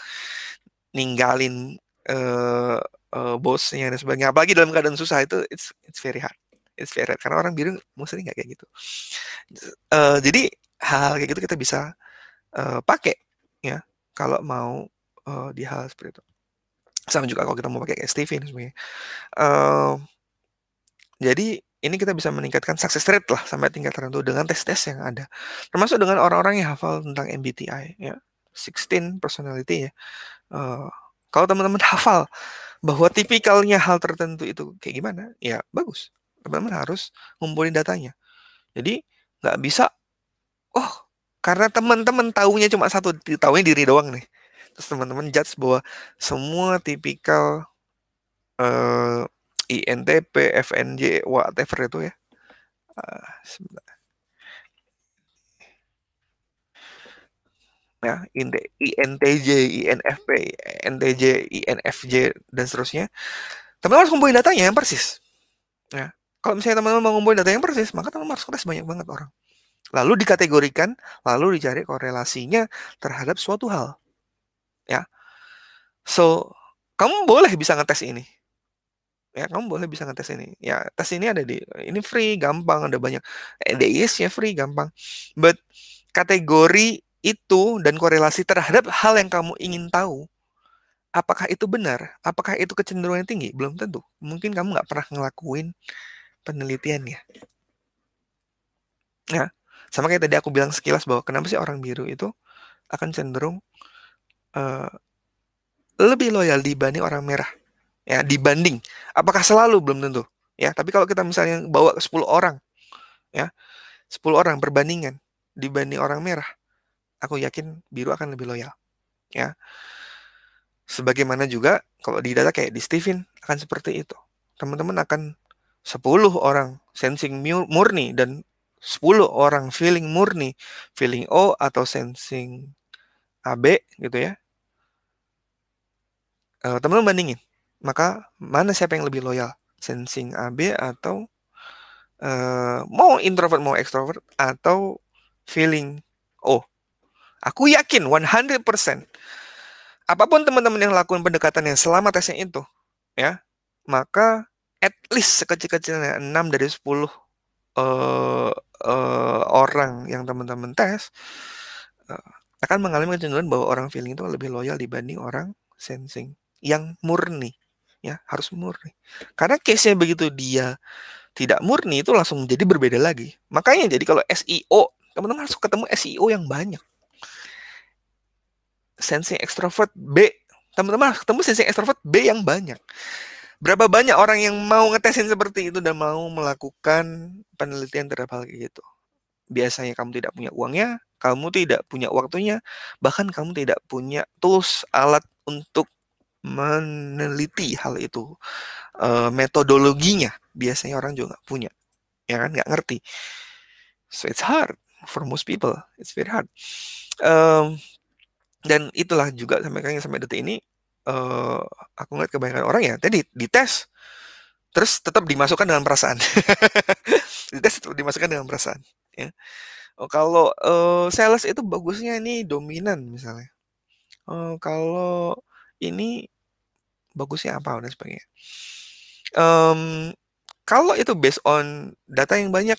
ninggalin uh, uh, bosnya dan sebagainya. Apalagi dalam keadaan susah itu it's it's very hard. It's very hard karena orang biru mostly nggak kayak gitu. Uh, jadi hal-hal kayak gitu kita bisa uh, pakai ya kalau mau uh, di hal seperti itu sama juga kalau kita mau pakai STV ini sebenarnya. Uh, jadi ini kita bisa meningkatkan success rate lah sampai tingkat tertentu dengan tes-tes yang ada. Termasuk dengan orang-orang yang hafal tentang MBTI ya. 16 personality ya. Uh, kalau teman-teman (laughs) hafal bahwa tipikalnya hal tertentu itu kayak gimana, ya bagus. Teman-teman harus ngumpulin datanya. Jadi nggak bisa, oh karena teman-teman taunya cuma satu, taunya diri doang nih terus teman-teman judge bahwa semua tipikal uh, eh, INTP, FNJ, whatever itu ya. Uh, ya INTJ, INFP, INTJ, INFJ dan seterusnya. Teman-teman harus kumpulin datanya yang persis. Ya. Kalau misalnya teman-teman mau ngumpulin data yang persis, maka teman-teman harus tes banyak banget orang. Lalu dikategorikan, lalu dicari korelasinya terhadap suatu hal ya so kamu boleh bisa ngetes ini ya kamu boleh bisa ngetes ini ya tes ini ada di ini free gampang ada banyak eh, ya nya free gampang but kategori itu dan korelasi terhadap hal yang kamu ingin tahu apakah itu benar apakah itu kecenderungan tinggi belum tentu mungkin kamu nggak pernah ngelakuin penelitiannya ya sama kayak tadi aku bilang sekilas bahwa kenapa sih orang biru itu akan cenderung uh, lebih loyal dibanding orang merah. Ya, dibanding. Apakah selalu belum tentu, ya. Tapi kalau kita misalnya bawa ke 10 orang, ya. 10 orang perbandingan dibanding orang merah, aku yakin biru akan lebih loyal, ya. Sebagaimana juga kalau di data kayak di Steven akan seperti itu. Teman-teman akan 10 orang sensing murni dan 10 orang feeling murni, feeling O atau sensing A-B gitu ya. Uh, teman-teman bandingin. Maka mana siapa yang lebih loyal? Sensing A-B atau uh, mau introvert mau extrovert atau feeling oh aku yakin 100% apapun teman-teman yang lakukan pendekatan yang selama tesnya itu ya maka at least sekecil-kecilnya 6 dari 10 uh, uh, orang yang teman-teman tes uh, akan mengalami kecenderungan bahwa orang feeling itu lebih loyal dibanding orang sensing yang murni ya harus murni karena case nya begitu dia tidak murni itu langsung menjadi berbeda lagi makanya jadi kalau SEO teman-teman harus ketemu SEO yang banyak sensing extrovert B teman-teman harus ketemu sensing extrovert B yang banyak berapa banyak orang yang mau ngetesin seperti itu dan mau melakukan penelitian terhadap hal kayak gitu biasanya kamu tidak punya uangnya kamu tidak punya waktunya, bahkan kamu tidak punya tools alat untuk meneliti hal itu. E, metodologinya biasanya orang juga nggak punya, ya kan nggak ngerti. So it's hard for most people, it's very hard. Um, dan itulah juga sampai kayaknya sampai detik ini uh, aku ngeliat kebanyakan orang ya tadi dites terus tetap dimasukkan dengan perasaan (laughs) dites tetap dimasukkan dengan perasaan ya Oh, kalau uh, sales itu bagusnya ini dominan misalnya uh, kalau ini bagusnya apa dan sebagainya um, kalau itu based on data yang banyak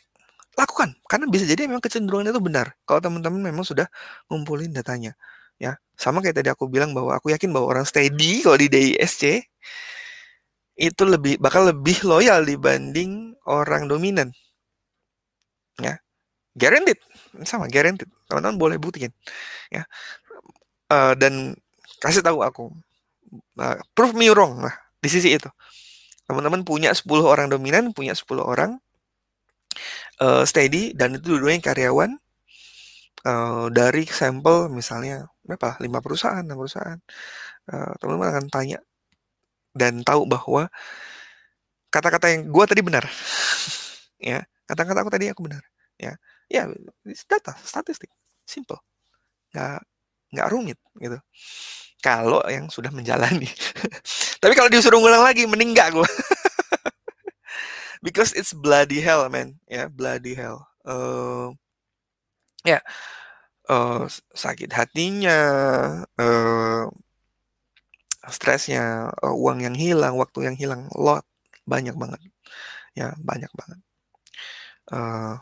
lakukan karena bisa jadi memang kecenderungannya itu benar kalau teman-teman memang sudah ngumpulin datanya ya sama kayak tadi aku bilang bahwa aku yakin bahwa orang steady kalau di DISC itu lebih bakal lebih loyal dibanding orang dominan ya guaranteed sama guaranteed teman-teman boleh buktiin ya uh, dan kasih tahu aku uh, prove me wrong lah di sisi itu teman-teman punya 10 orang dominan punya 10 orang uh, steady dan itu dua-duanya karyawan uh, dari sampel misalnya berapa lima perusahaan enam perusahaan teman teman-teman akan tanya dan tahu bahwa kata-kata yang gua tadi benar (laughs) ya kata-kata aku tadi aku benar ya ya data statistik simple nggak nggak rumit gitu kalau yang sudah menjalani (laughs) tapi kalau disuruh ngulang lagi mending nggak gue (laughs) because it's bloody hell man ya yeah, bloody hell uh, ya yeah. uh, sakit hatinya uh, stresnya uh, uang yang hilang waktu yang hilang lot banyak banget ya yeah, banyak banget uh,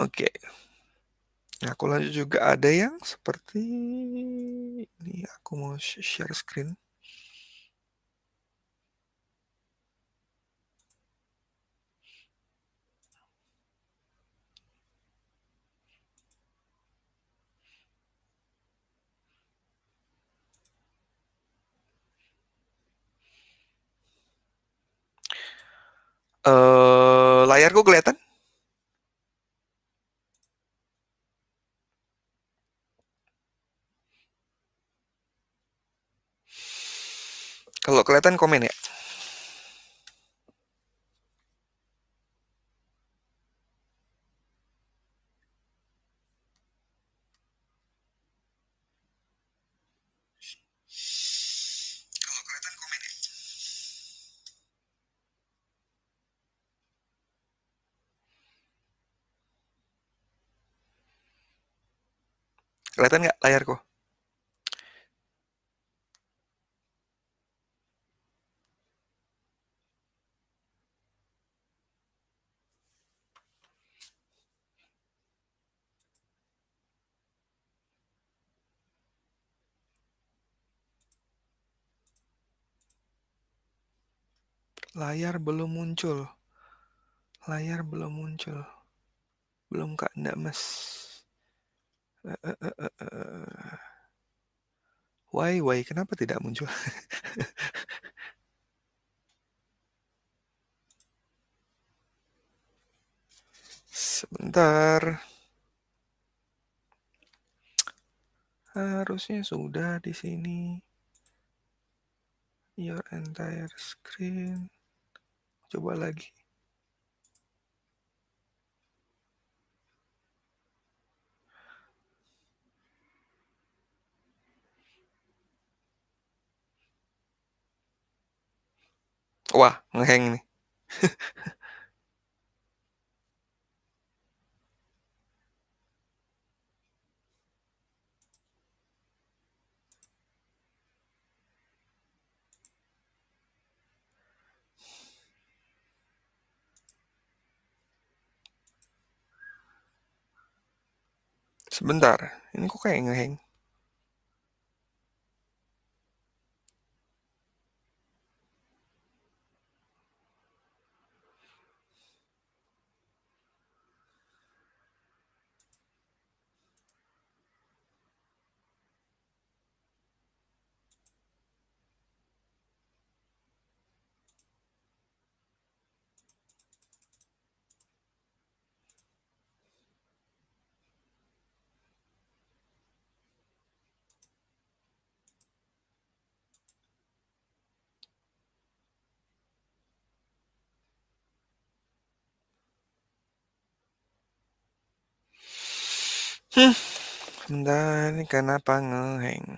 Oke. Okay. Nah, aku lanjut juga ada yang seperti ini aku mau share screen. Uh, layarku kelihatan? Ya. Kalau kelihatan komen ya. Kelihatan nggak layarku? Layar belum muncul. Layar belum muncul. Belum Kak, ndak mes uh, uh, uh, uh. Why, why, kenapa tidak muncul? (laughs) Sebentar. Harusnya sudah di sini. Your entire screen. Coba lagi. Wah, ngeheng nih. (laughs) Sebentar, ini kok kayak ngeheng. Dali ka na panguhing.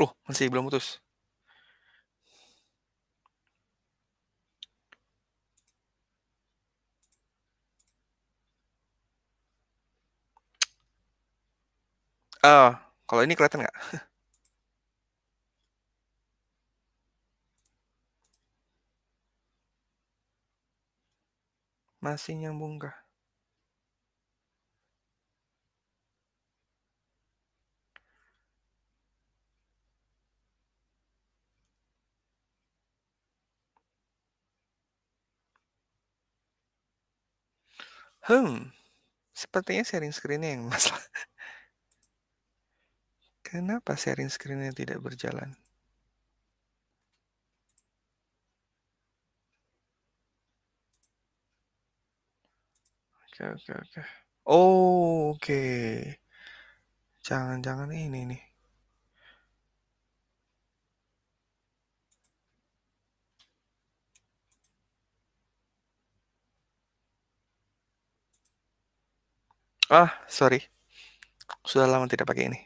Loh, masih belum putus. Ah, kalau ini kelihatan nggak? (laughs) Masih nyambung kah? Hmm, sepertinya sharing screen-nya yang masalah. Kenapa sharing screen-nya tidak berjalan? Oke, oke, oke. Oh, oke. Jangan-jangan ini nih. Ah, sorry. Sudah lama tidak pakai ini.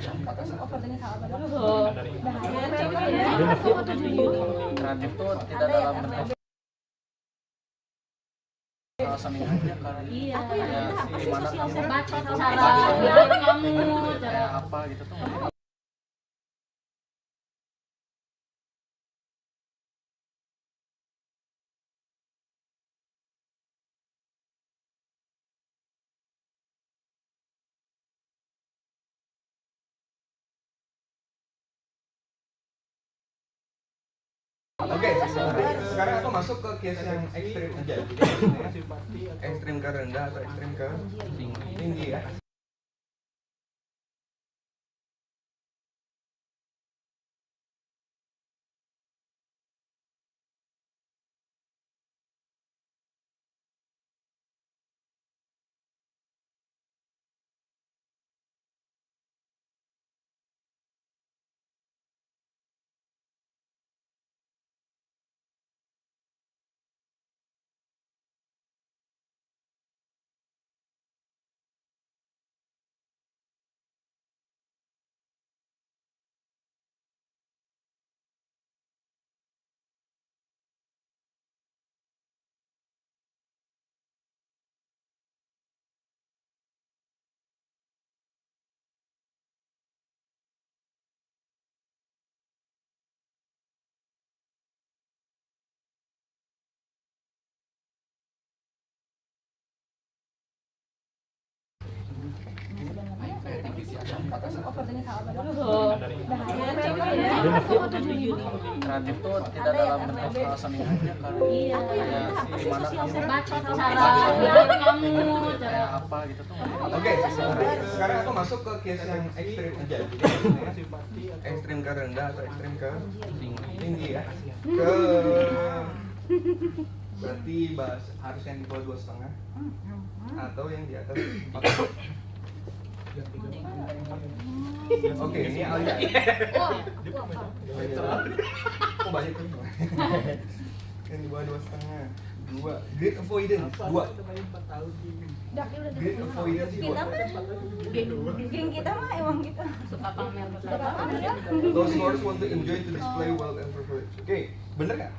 kreatif tuh tidak ya, dalam bentuk seni iya, ya, kamu cara apa gitu tuh sekarang aku masuk ke case yang ekstrim aja (laughs) ekstrim ke rendah atau ekstrim ke tinggi ya kreatif tuh tidak dalam bentuk seni aja karena iya, kamu, cara apa gitu tuh oke sekarang aku masuk ke case yang ekstrim aja ekstrim ke rendah atau ekstrim ke tinggi ya ke berarti bahas harus yang di bawah dua setengah atau yang di atas empat Oke, ini iya. Alia. Oh, Oh, banyak Yang di bawah dua setengah. Dua. Great avoidance. Dua. Great avoidance Kita mah, geng kita mah emang gitu. Suka pamer. Ya. Those words want to enjoy to display wealth and privilege. Oke, bener nggak?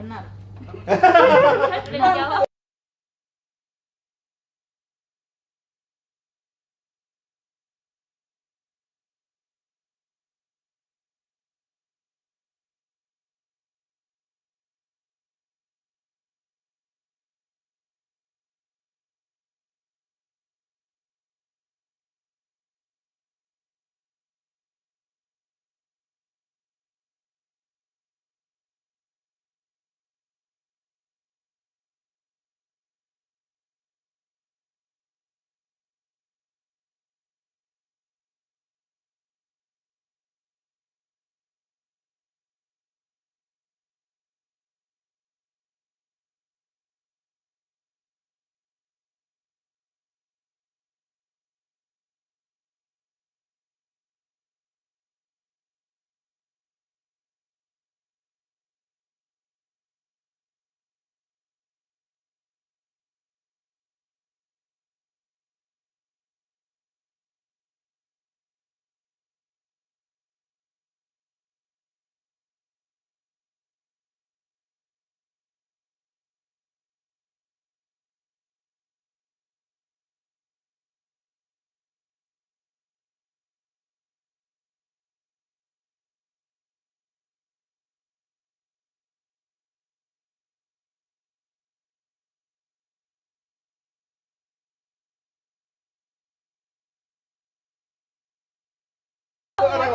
Benar. (laughs)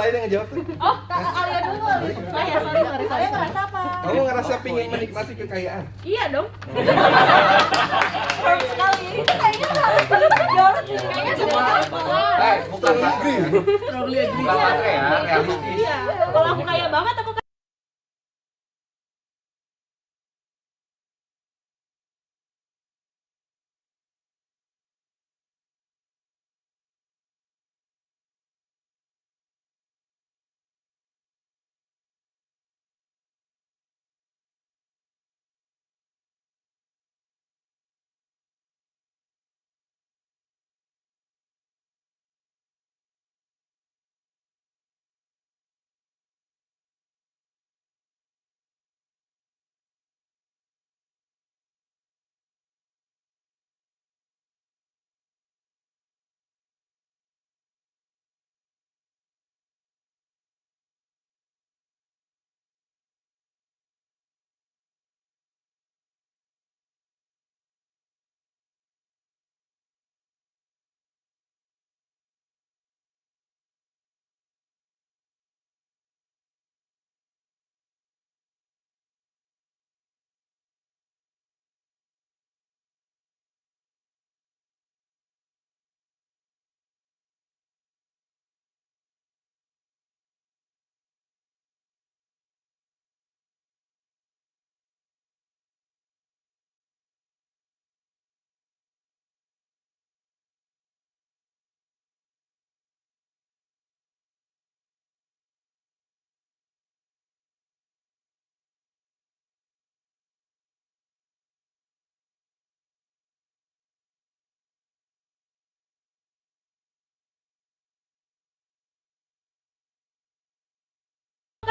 Alia yang ngejawab tuh. Oh, kakak Alia dulu. Oh ya, sorry, sorry, sorry. ngerasa apa? Kamu ngerasa pingin menikmati kekayaan? Iya dong. Firm sekali. kayaknya harus harus kayaknya semua. Eh, bukan lagi. Probably agree. Bukan Kalau aku kaya banget aku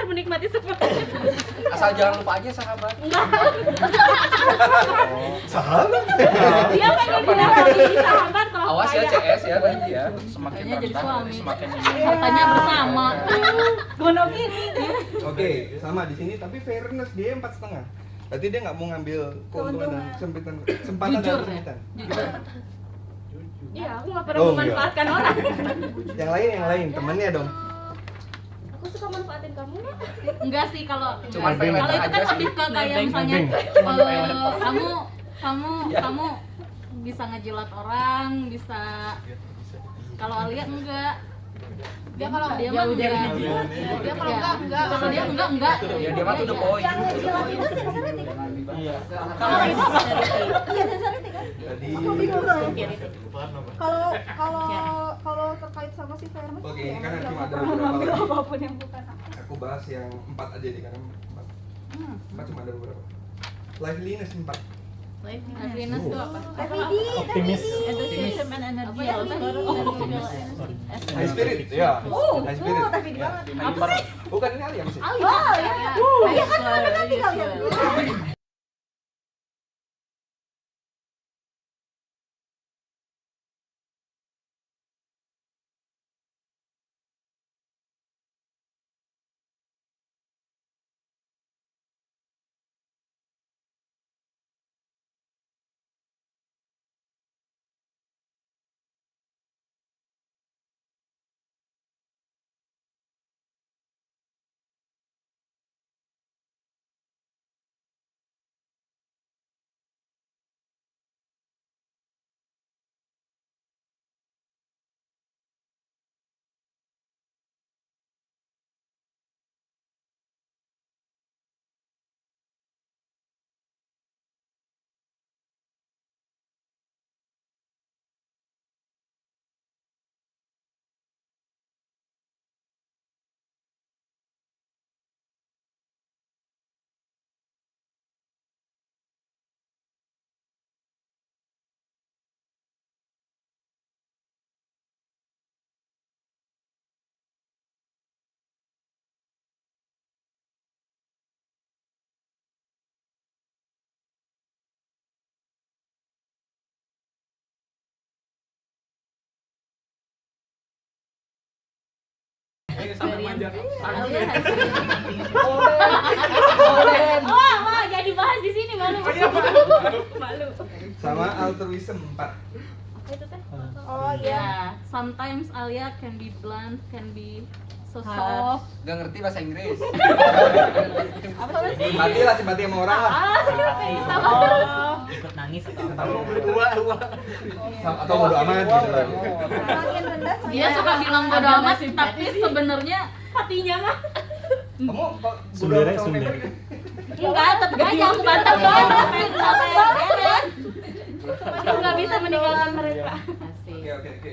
akan menikmati semuanya. Asal jangan lupa aja sahabat. Enggak. (laughs) Oh, sahabat. Dia pengen kan bilang lagi sahabat kalau Awas ya CS ya nanti ya. Semakin rendah, semakin iya. ini. Katanya bersama. gondok (laughs) ini. Oke, sama di sini tapi fairness dia empat setengah. Berarti dia nggak mau ngambil keuntungan dan kesempatan sempatan dan ya, sempitan. Jujur. Iya, aku nggak pernah oh, iya. memanfaatkan orang. yang lain, yang lain, temennya dong aku suka manfaatin kamu nggak? Enggak sih kalau cuma kalau itu kan lebih ke kayak misalnya kalau kamu kamu iya. kamu bisa ngejilat orang bisa kalau Alia enggak dia kalau dia mah udah dia kalau enggak enggak kalau dia enggak enggak ya dia mah tuh yang jelas itu iya kalau itu iya kalau kalau kalau terkait sama si Fermi oke okay, kan cuma ada beberapa apapun yang bukan aku bahas yang empat aja deh karena empat hmm. empat cuma ada beberapa liveliness empat Happiness itu apa? FED, optimis. Enthusiasm and energy. High spirit, ya. Oh, oh, high spirit. banget. Apa sih? Bukan ini sih. Oh, Iya, oh, iya kan, kan kalian. manja. Olden. Wah, jadi bahas di sini malu. Malu. Iya, Sama altruism 4. Apa itu teh? Hmm. Oh iya. iya. Sometimes Alia can be blunt, can be so soft gak ngerti bahasa Inggris simpati lah simpati sama orang lah ah, simpati oh ikut nangis atau mau beli gua atau bodo amat gitu dia suka iya. bilang bodo amat tapi sebenarnya hatinya mah kamu sebenarnya gitu? enggak tetap aja aku bantah banget nggak bisa meninggalkan mereka oke oke oke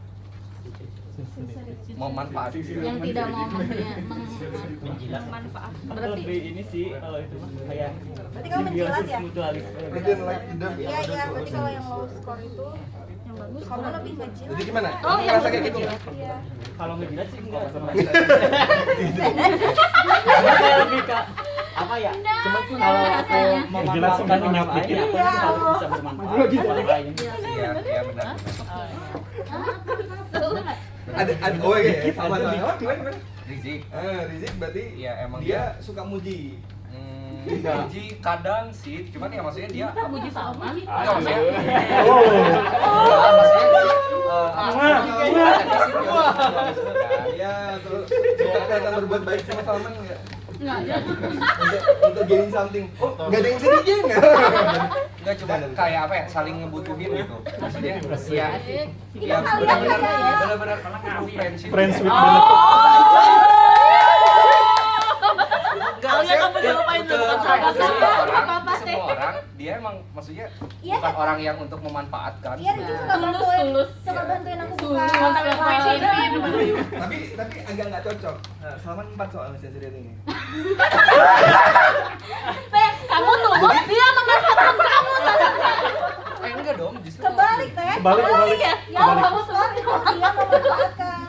memanfaat yang tidak mau memanfaatkan berarti ini sih kalau eh, itu mah kayak berarti kamu menjilat ya berarti iya, iya berarti kalau yang low score itu yang bagus kamu lebih ngejilat jadi gimana oh yang kayak gitu iya. kalau ngejilat sih enggak saya (laughs) lebih ke apa ya cuma kalau aku memanfaatkan minyak pikir aku bisa bermanfaat orang lain iya benar iya, ah, ah, ada ada oh iya, iya. dikit sama gimana Rizik eh, Rizik berarti ya, emang dia, suka muji Hmm, iya. muji kadang sih, cuman ya maksudnya dia Kita muji sama nih. Enggak maksudnya. Oh. Eh, ah, maksudnya dia ya, terus kita berbuat baik sama Salman enggak? Enggak enggak, untuk, enggak, enggak, something. Oh, enggak ada yang enggak, enggak, ya? Enggak cuma kayak apa ya, saling ngebutuhin gitu. Maksudnya ya. enggak, enggak, enggak, benar-benar friends ya. with oh. enggak, gitu bukan orang iya, iya, iya. apa semua orang dia emang maksudnya ya, bukan orang yang untuk memanfaatkan iya Riki suka bantuin suka bantuin aku buka tapi tapi agak nggak cocok nah, salaman empat soal misalnya serius ini (laughs) kamu tulus dia memanfaatkan kamu eh enggak dong justru kebalik teh kebalik ya kamu tulus dia memanfaatkan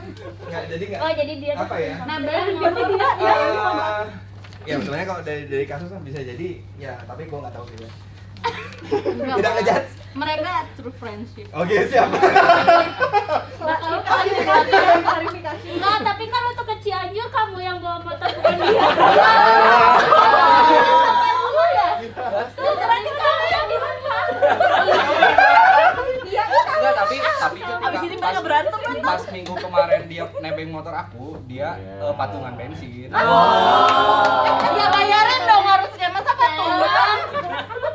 Nggak, jadi nggak. Oh, jadi dia apa ya? Nah, berarti nah, dia dia ya sebenarnya kalau dari dari kasus kan bisa jadi ya tapi gua nggak tahu sih ya tidak ngejat mereka true friendship oke okay, siapa (laughs) nggak tahu kan klarifikasi nggak tapi kan untuk ke Cianjur kamu yang bawa motor bukan dia Terus kamu yang di sini mereka berantem kan pas minggu kemarin dia nebeng motor aku dia yeah. Iya. uh, patungan bensin oh, oh. dia bayarin dong harusnya masa patungan iya.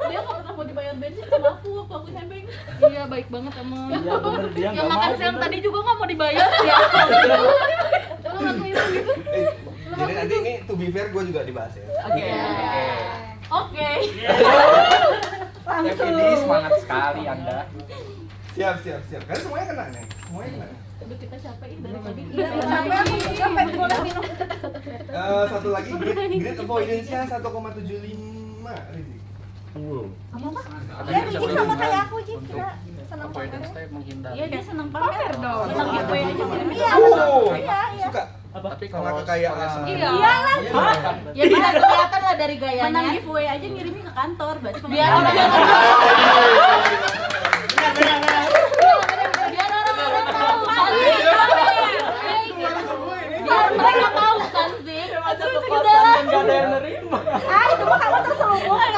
dia nggak pernah mau dibayar bensin sama aku waktu aku nebeng iya baik banget emang iya bener, dia yang makan siang tadi juga nggak mau dibayar ya jadi nanti ini to be fair gue juga dibahas ya oke oke Oke. Langsung. Definisi semangat sekali Anda siap siap siap kan semuanya kena nih semuanya kena kita capek dari iya, tadi Iya capek aku capek boleh minum eh, Satu lagi grade, grade avoidance-nya 1,75 Rizik Wow. Apa apa? Ya Rizik sama iya, kayak aku sih kita senang pamer. Iya dia senang oh, pamer dong. Senang gitu ya. Iya. Iya, iya iya. Suka apa? Tapi kalau kekayaan iya iyalah ya bisa kelihatan lah dari gayanya menang giveaway aja ngirimnya ke kantor berarti biar orang (laughs) mereka tahu kan nggak ada yang nerima ah itu kamu kan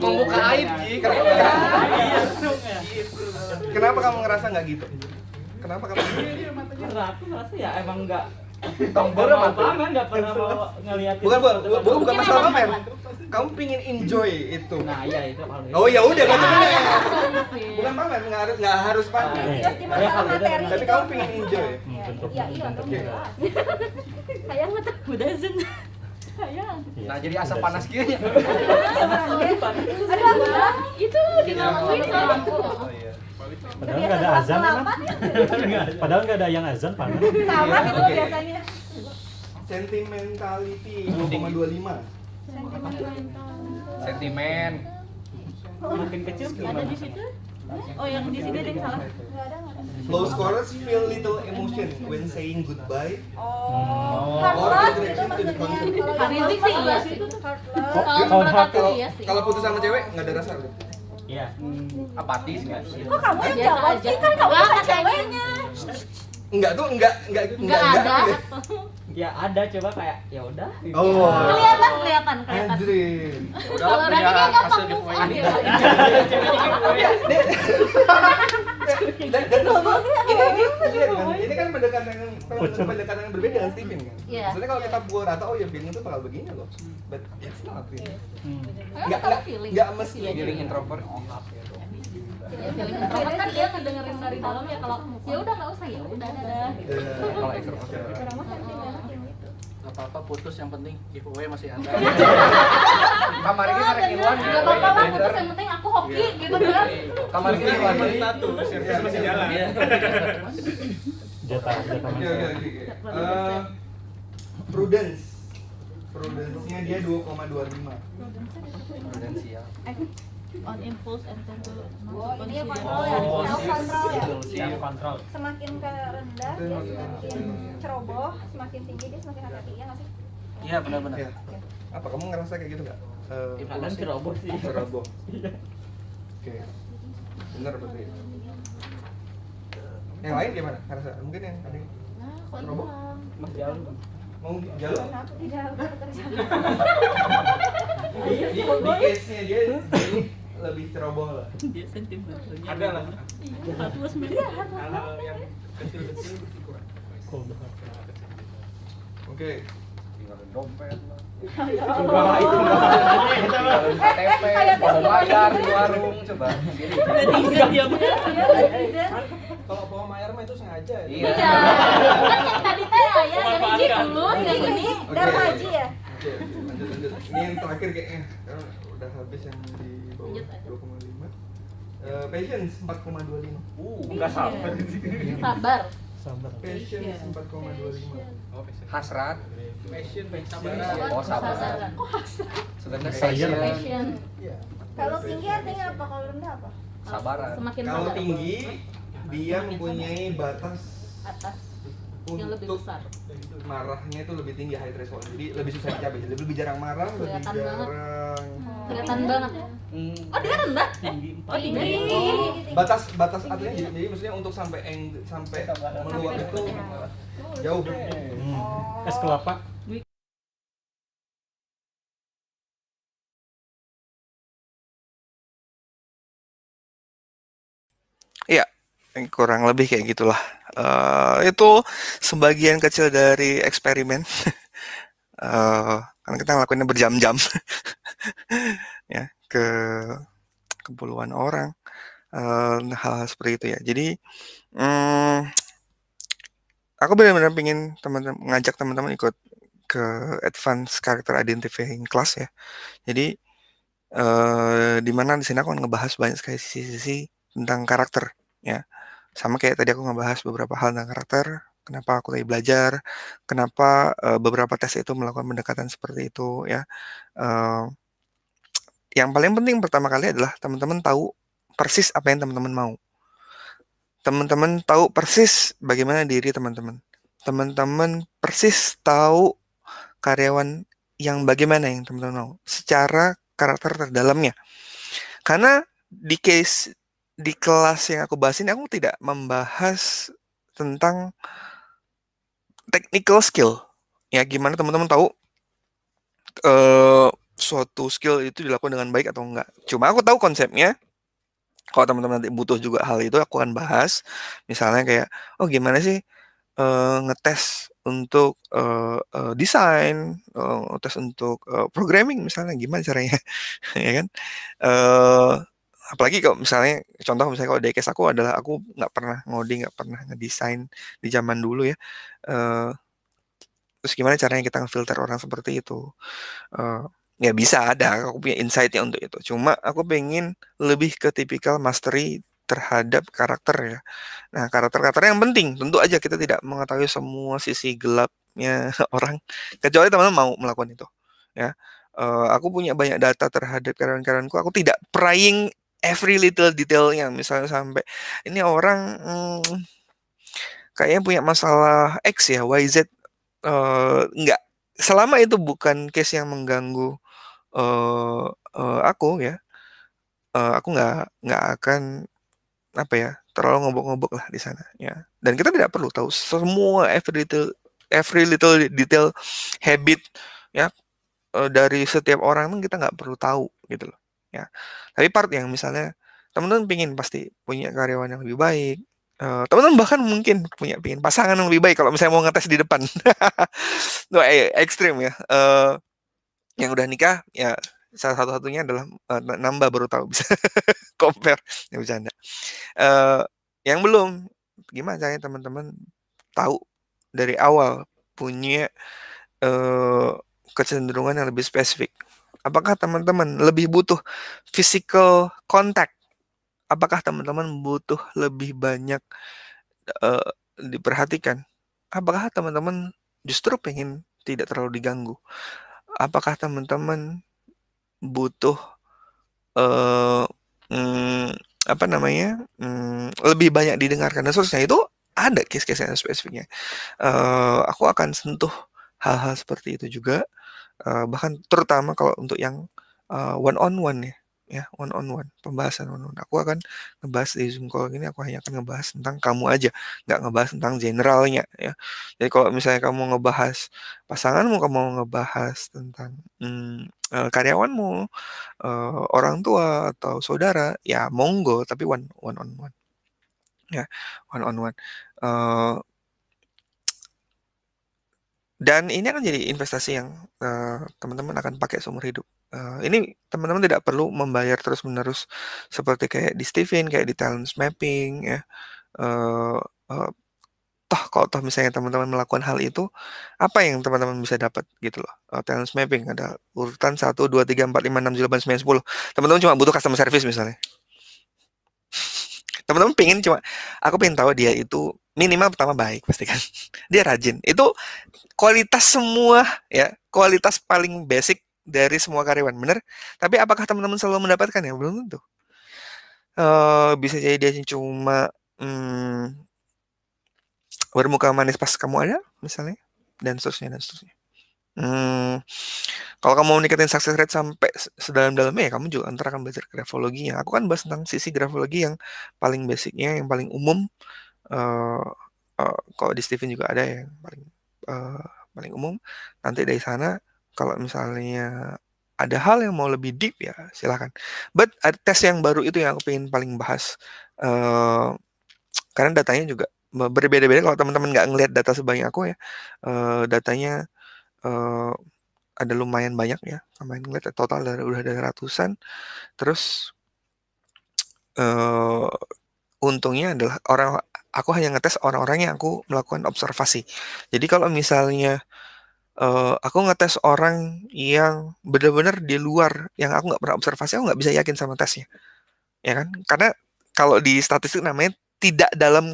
membuka aib Ji kenapa kamu ngerasa nggak gitu kenapa kamu karena iya, iya, aku ngerasa ya emang nggak Tong nggak pernah mau Bukan, bukan, bukan masalah apa ya? kamu pingin enjoy itu nah iya itu gitu. oh ya udah kan bukan pamer nggak harus nggak harus ah, pamer gitu tapi kamu pingin enjoy iya iya kayak ngetek budazen Nah jadi asap panas gitu ya. Aduh itu di dalam Padahal nggak ada azan kan? Padahal nggak ada yang azan panas. Sama itu biasanya. Sentimentality 2,25 sentimen makin kecil ada di situ Oh yang di sini ada yang salah. Low scorers feel little emotion when saying goodbye. Oh. Or itu to the Rizik sih iya sih. Kalau kalau iya kalau putus sama cewek nggak ada rasa Iya. Hmm. Apatis nggak sih? Kok kamu yang jawab sih kan kamu bukan ceweknya? Enggak tuh enggak enggak enggak enggak. (laughs) ya ada coba kayak ya udah gitu. oh. kelihatan kelihatan kelihatan udah berarti dia gampang move on ya dan ini ini kan pendekatan yang pendekatan yang berbeda dengan Steven kan iya. maksudnya kalau kita iya. buat rata oh ya feeling itu bakal begini loh but it's not really iya. hmm. nggak nggak mesti feeling introvert oh nggak karena kan dia kedengerin dari dalam ya kalau ya udah nggak usah ya udah dadah kalau ekstrovert nggak apa-apa putus yang penting giveaway masih ada kamar ini karek iwan nggak apa-apa lah putus yang penting aku hoki gitu kan kamar ini iwan satu servis masih jalan jatah jatah masih prudence prudence-nya dia 2,25 prudence ya on impulse and oh, control ya. oh, ini kontrol ya oh, self control ya self control semakin ke rendah iya, dia iya, semakin iya, ceroboh semakin tinggi dia semakin hati-hati ya nggak sih iya benar-benar ya. apa kamu ngerasa kayak gitu nggak uh, ceroboh sih ceroboh oke okay. benar berarti eh, yang lain gimana ngerasa mungkin yang ada nah, ceroboh masih jauh mau jalan? Aku tidak, aku Di case-nya dia lebih ceroboh lah biasanya tim ada lah Iya, satu sembilan hal yang ya? kecil-kecil oke dompet lah eh, gitu. coba itu coba iya, kalau mayar itu sengaja ya. iya, iya. Kan tadi teh ya yang dulu yang ini ya. lanjut lanjut ini yang terakhir kayaknya udah habis yang di bawah 2,5 eh, Uh, patience 4,25 uh nggak sabar sabar sabar patience 4,25 oh, hasrat passion sabar oh sabar kok hasrat sebenarnya saya Ya. kalau tinggi artinya apa kalau rendah apa sabaran semakin kalau tinggi dia mempunyai batas atas yang lebih besar. marahnya itu lebih tinggi high threshold jadi lebih susah dicapai jadi lebih jarang marah lebih jarang banget. kelihatan banget hmm. Hmm. Ya? hmm. oh dia kan rendah tinggi empat oh, tinggi. batas batas artinya jadi, maksudnya untuk sampai eng sampai meluap itu ya. jauh hmm. oh. es kelapa ya kurang lebih kayak gitulah. Uh, itu sebagian kecil dari eksperimen. uh, (laughs) karena kita ngelakuinnya berjam-jam. (laughs) ya, ke kepuluhan orang. Eh, hal-hal uh, seperti itu ya. Jadi um, aku benar-benar pingin teman-teman ngajak teman-teman ikut ke advance character identifying class ya. Jadi uh, di mana di sini aku ngebahas banyak sekali sisi-sisi tentang karakter ya sama kayak tadi aku ngebahas beberapa hal tentang karakter, kenapa aku lagi belajar, kenapa uh, beberapa tes itu melakukan pendekatan seperti itu ya. Uh, yang paling penting pertama kali adalah teman-teman tahu persis apa yang teman-teman mau. Teman-teman tahu persis bagaimana diri teman-teman. Teman-teman persis tahu karyawan yang bagaimana yang teman-teman mau secara karakter terdalamnya. Karena di case di kelas yang aku bahas ini aku tidak membahas tentang technical skill. Ya gimana teman-teman tahu uh, suatu skill itu dilakukan dengan baik atau enggak. Cuma aku tahu konsepnya. Kalau teman-teman nanti butuh juga hal itu aku akan bahas. Misalnya kayak oh gimana sih uh, ngetes untuk uh, uh, desain, uh, tes untuk uh, programming misalnya gimana caranya, (laughs) ya kan? Uh, apalagi kalau misalnya contoh misalnya kalau case aku adalah aku nggak pernah ngoding nggak pernah ngedesain di zaman dulu ya uh, terus gimana caranya kita ngefilter orang seperti itu uh, ya bisa ada aku punya insightnya untuk itu cuma aku pengen lebih ke tipikal mastery terhadap karakter ya nah karakter-karakter yang penting tentu aja kita tidak mengetahui semua sisi gelapnya (laughs) orang kecuali teman-teman mau melakukan itu ya uh, aku punya banyak data terhadap karyawan-karyawanku. Aku tidak prying every little detailnya misalnya sampai ini orang hmm, kayaknya punya masalah X ya YZ uh, eh, nggak selama itu bukan case yang mengganggu uh, uh, aku ya uh, aku nggak nggak akan apa ya terlalu ngobok-ngobok lah di sana ya dan kita tidak perlu tahu semua every little every little detail habit ya dari setiap orang kita nggak perlu tahu gitu loh ya tapi part yang misalnya teman-teman pingin pasti punya karyawan yang lebih baik uh, teman-teman bahkan mungkin punya pingin pasangan yang lebih baik kalau misalnya mau ngetes di depan itu (laughs) eh, ekstrim ya uh, yang udah nikah ya salah satu satunya adalah uh, nambah baru tahu bisa (laughs) compare ya bercanda uh, yang belum gimana caranya teman-teman tahu dari awal punya uh, kecenderungan yang lebih spesifik Apakah teman-teman lebih butuh physical contact? Apakah teman-teman butuh lebih banyak uh, diperhatikan? Apakah teman-teman justru pengen tidak terlalu diganggu? Apakah teman-teman butuh uh, mm, apa namanya mm, lebih banyak didengarkan dan seterusnya itu ada case-case yang spesifiknya. Uh, aku akan sentuh hal-hal seperti itu juga uh, bahkan terutama kalau untuk yang uh, eh, one on one ya ya one on one pembahasan one on one. aku akan ngebahas di zoom call ini aku hanya akan ngebahas tentang kamu aja nggak ngebahas tentang generalnya ya jadi kalau misalnya kamu ngebahas pasanganmu kamu ngebahas tentang hmm, eh, karyawanmu uh, orang tua atau saudara ya monggo tapi one one on one ya one on one uh, dan ini akan jadi investasi yang uh, teman-teman akan pakai seumur hidup. Uh, ini teman-teman tidak perlu membayar terus-menerus seperti kayak di Steven, kayak di talent mapping, ya. Uh, uh, toh kalau toh misalnya teman-teman melakukan hal itu apa yang teman-teman bisa dapat gitu loh uh, talent mapping ada urutan 1 2 3 4 5 6 7 8 9 10 teman-teman cuma butuh customer service misalnya teman-teman pingin cuma aku pengen tahu dia itu minimal pertama baik pasti kan (laughs) dia rajin itu kualitas semua ya kualitas paling basic dari semua karyawan bener tapi apakah teman-teman selalu mendapatkan ya belum tentu uh, bisa jadi dia cuma hmm, bermuka manis pas kamu ada misalnya dan seterusnya dan seterusnya Hmm, kalau kamu mau nikatin success rate sampai sedalam-dalamnya ya kamu juga antara akan belajar grafologi ya. aku kan bahas tentang sisi grafologi yang paling basicnya yang paling umum uh, uh, kalau di Steven juga ada ya, yang paling uh, paling umum nanti dari sana kalau misalnya ada hal yang mau lebih deep ya silahkan but ada tes yang baru itu yang aku ingin paling bahas uh, karena datanya juga berbeda-beda kalau teman-teman nggak ngelihat data sebanyak aku ya uh, datanya uh, ada lumayan banyak ya kemarin ngeliat total dari, udah ada ratusan terus uh, untungnya adalah orang aku hanya ngetes orang-orang yang aku melakukan observasi jadi kalau misalnya uh, aku ngetes orang yang benar-benar di luar yang aku nggak pernah observasi aku nggak bisa yakin sama tesnya ya kan karena kalau di statistik namanya tidak dalam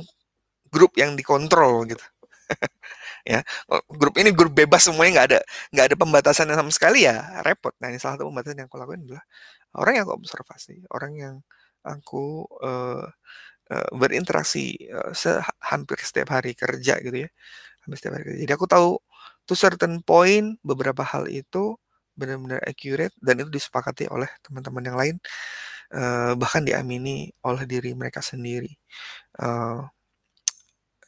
grup yang dikontrol gitu (laughs) ya oh, grup ini grup bebas semuanya nggak ada nggak ada pembatasan sama sekali ya repot nah ini salah satu pembatasan yang aku lakukan adalah orang yang aku observasi orang yang aku uh, uh, berinteraksi uh, hampir setiap hari kerja gitu ya hampir setiap hari kerja jadi aku tahu to certain point beberapa hal itu benar-benar accurate dan itu disepakati oleh teman-teman yang lain uh, bahkan diamini oleh diri mereka sendiri uh,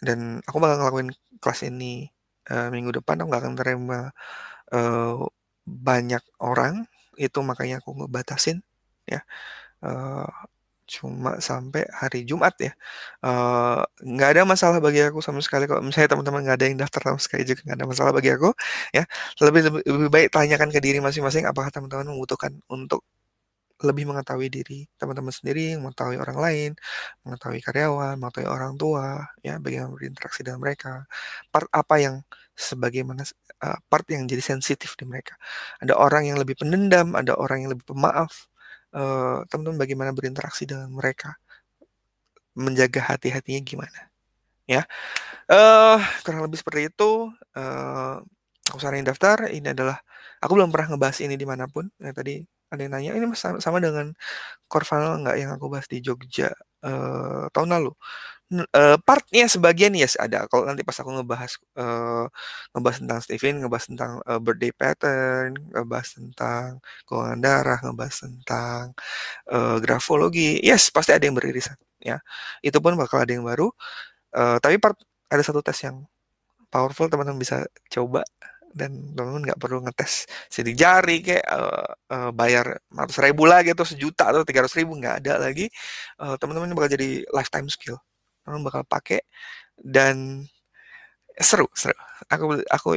dan aku bakal ngelakuin kelas ini uh, minggu depan aku nggak akan terima uh, banyak orang itu makanya aku ngebatasin ya uh, cuma sampai hari Jumat ya. Nggak uh, ada masalah bagi aku sama sekali kalau misalnya teman-teman nggak ada yang daftar sama sekali juga nggak ada masalah bagi aku ya. lebih, lebih baik tanyakan ke diri masing-masing apakah teman-teman membutuhkan untuk lebih mengetahui diri teman-teman sendiri, mengetahui orang lain, mengetahui karyawan, mengetahui orang tua, ya bagaimana berinteraksi dengan mereka. Part apa yang sebagaimana uh, part yang jadi sensitif di mereka. Ada orang yang lebih pendendam, ada orang yang lebih pemaaf. teman teman-teman bagaimana berinteraksi dengan mereka, menjaga hati-hatinya gimana, ya. Uh, kurang lebih seperti itu. Uh, aku saranin daftar. Ini adalah Aku belum pernah ngebahas ini dimanapun. Nah, tadi ada yang nanya, ini sama dengan core funnel nggak yang aku bahas di Jogja uh, tahun lalu? Eh, partnya sebagian yes ada. Kalau nanti pas aku ngebahas uh, ngebahas tentang Steven, ngebahas tentang uh, birthday pattern, ngebahas tentang golongan darah, ngebahas tentang uh, grafologi, yes pasti ada yang beririsan. Ya, itu pun bakal ada yang baru. Uh, tapi part ada satu tes yang powerful teman-teman bisa coba dan teman-teman nggak perlu ngetes sidik jari kayak uh, uh, bayar 100 ribu lagi atau sejuta atau tiga ratus ribu nggak ada lagi uh, teman-teman bakal jadi lifetime skill teman bakal pakai dan seru seru aku aku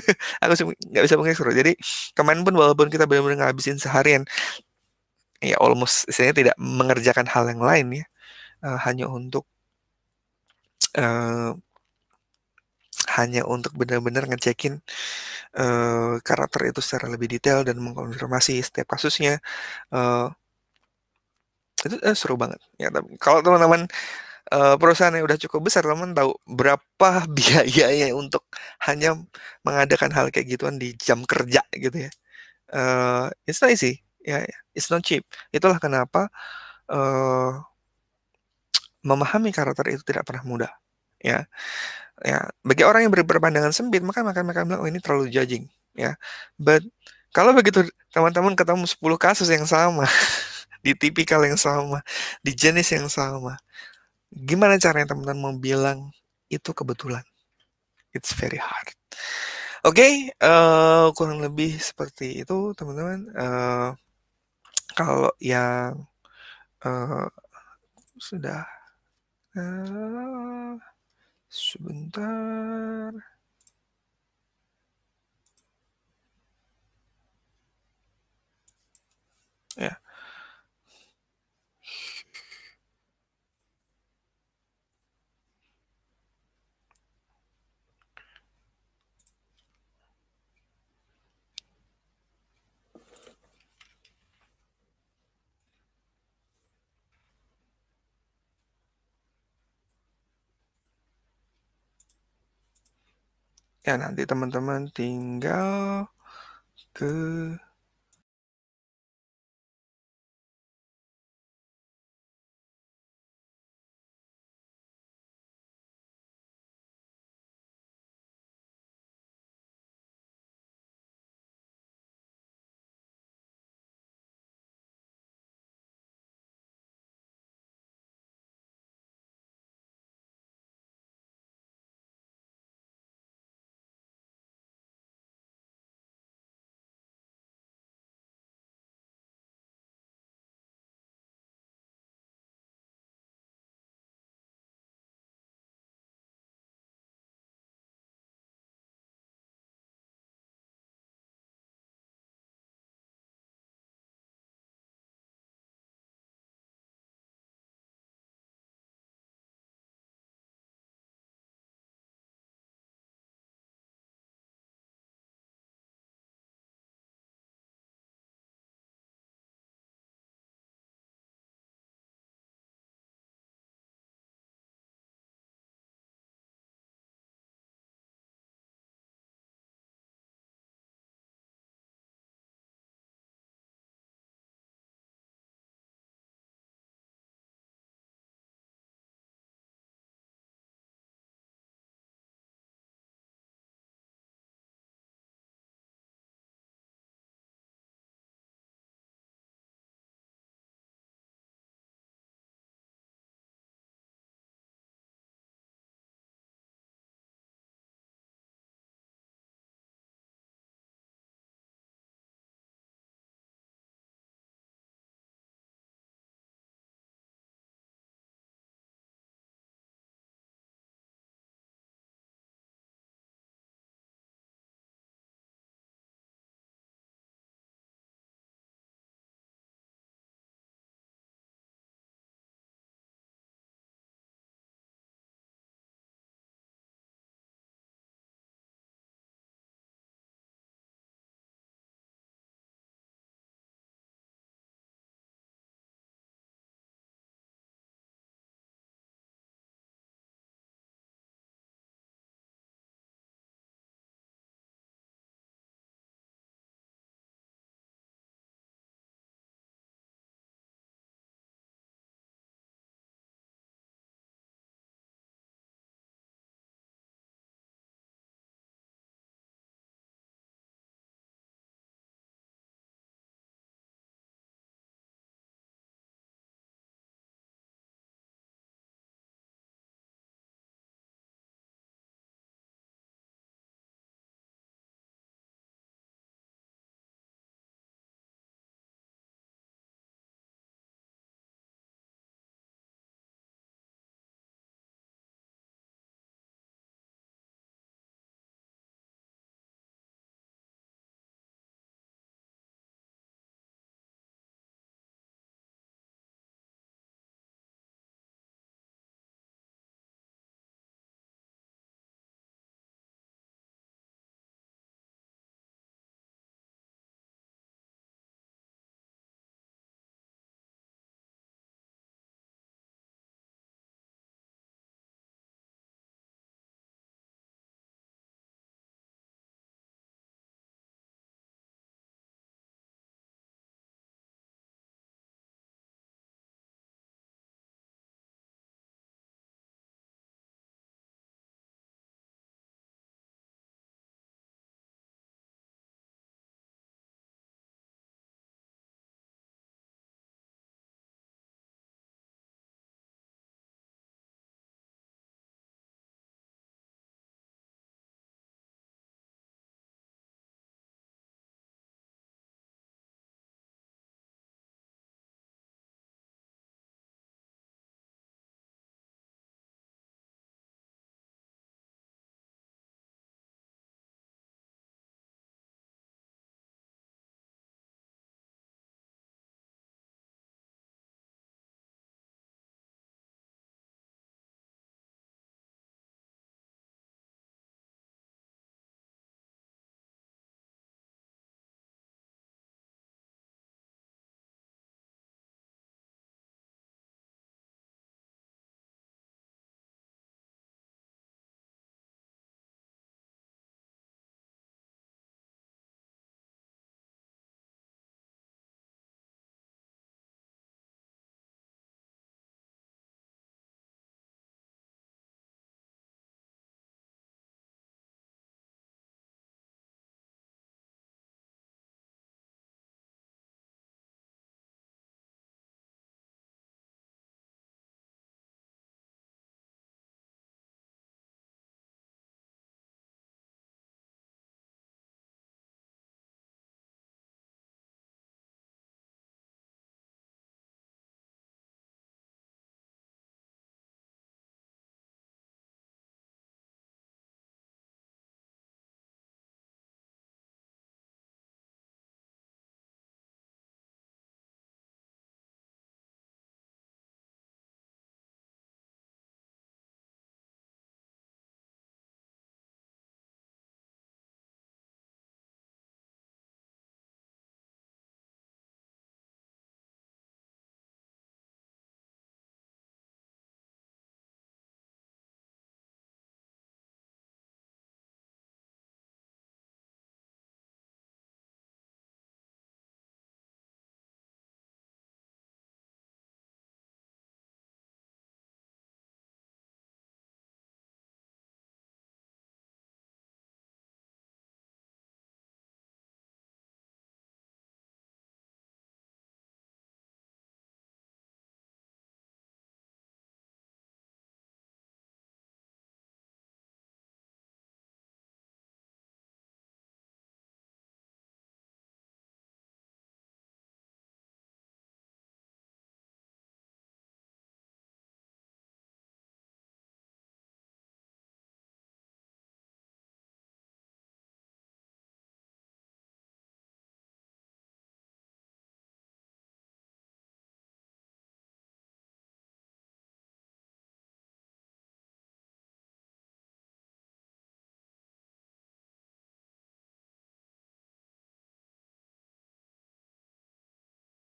(laughs) aku nggak bisa mengira seru jadi kemarin pun walaupun kita benar-benar ngabisin seharian ya almost istilahnya tidak mengerjakan hal yang lain ya uh, hanya untuk uh, hanya untuk benar-benar ngecekin uh, karakter itu secara lebih detail dan mengkonfirmasi setiap kasusnya uh, itu uh, seru banget ya tapi kalau teman-teman uh, perusahaan yang udah cukup besar teman tahu berapa (laughs) biayanya untuk hanya mengadakan hal kayak gituan di jam kerja gitu ya uh, it's not easy ya yeah, it's not cheap itulah kenapa uh, memahami karakter itu tidak pernah mudah ya ya bagi orang yang ber berpandangan sempit maka mereka mereka bilang oh ini terlalu judging ya but kalau begitu teman-teman ketemu 10 kasus yang sama (laughs) di tipikal yang sama di jenis yang sama gimana caranya teman-teman mau bilang itu kebetulan it's very hard oke okay, uh, eh, kurang lebih seperti itu teman-teman uh, kalau yang uh, sudah uh, Sebentar. Ya. Ya, nanti teman-teman tinggal ke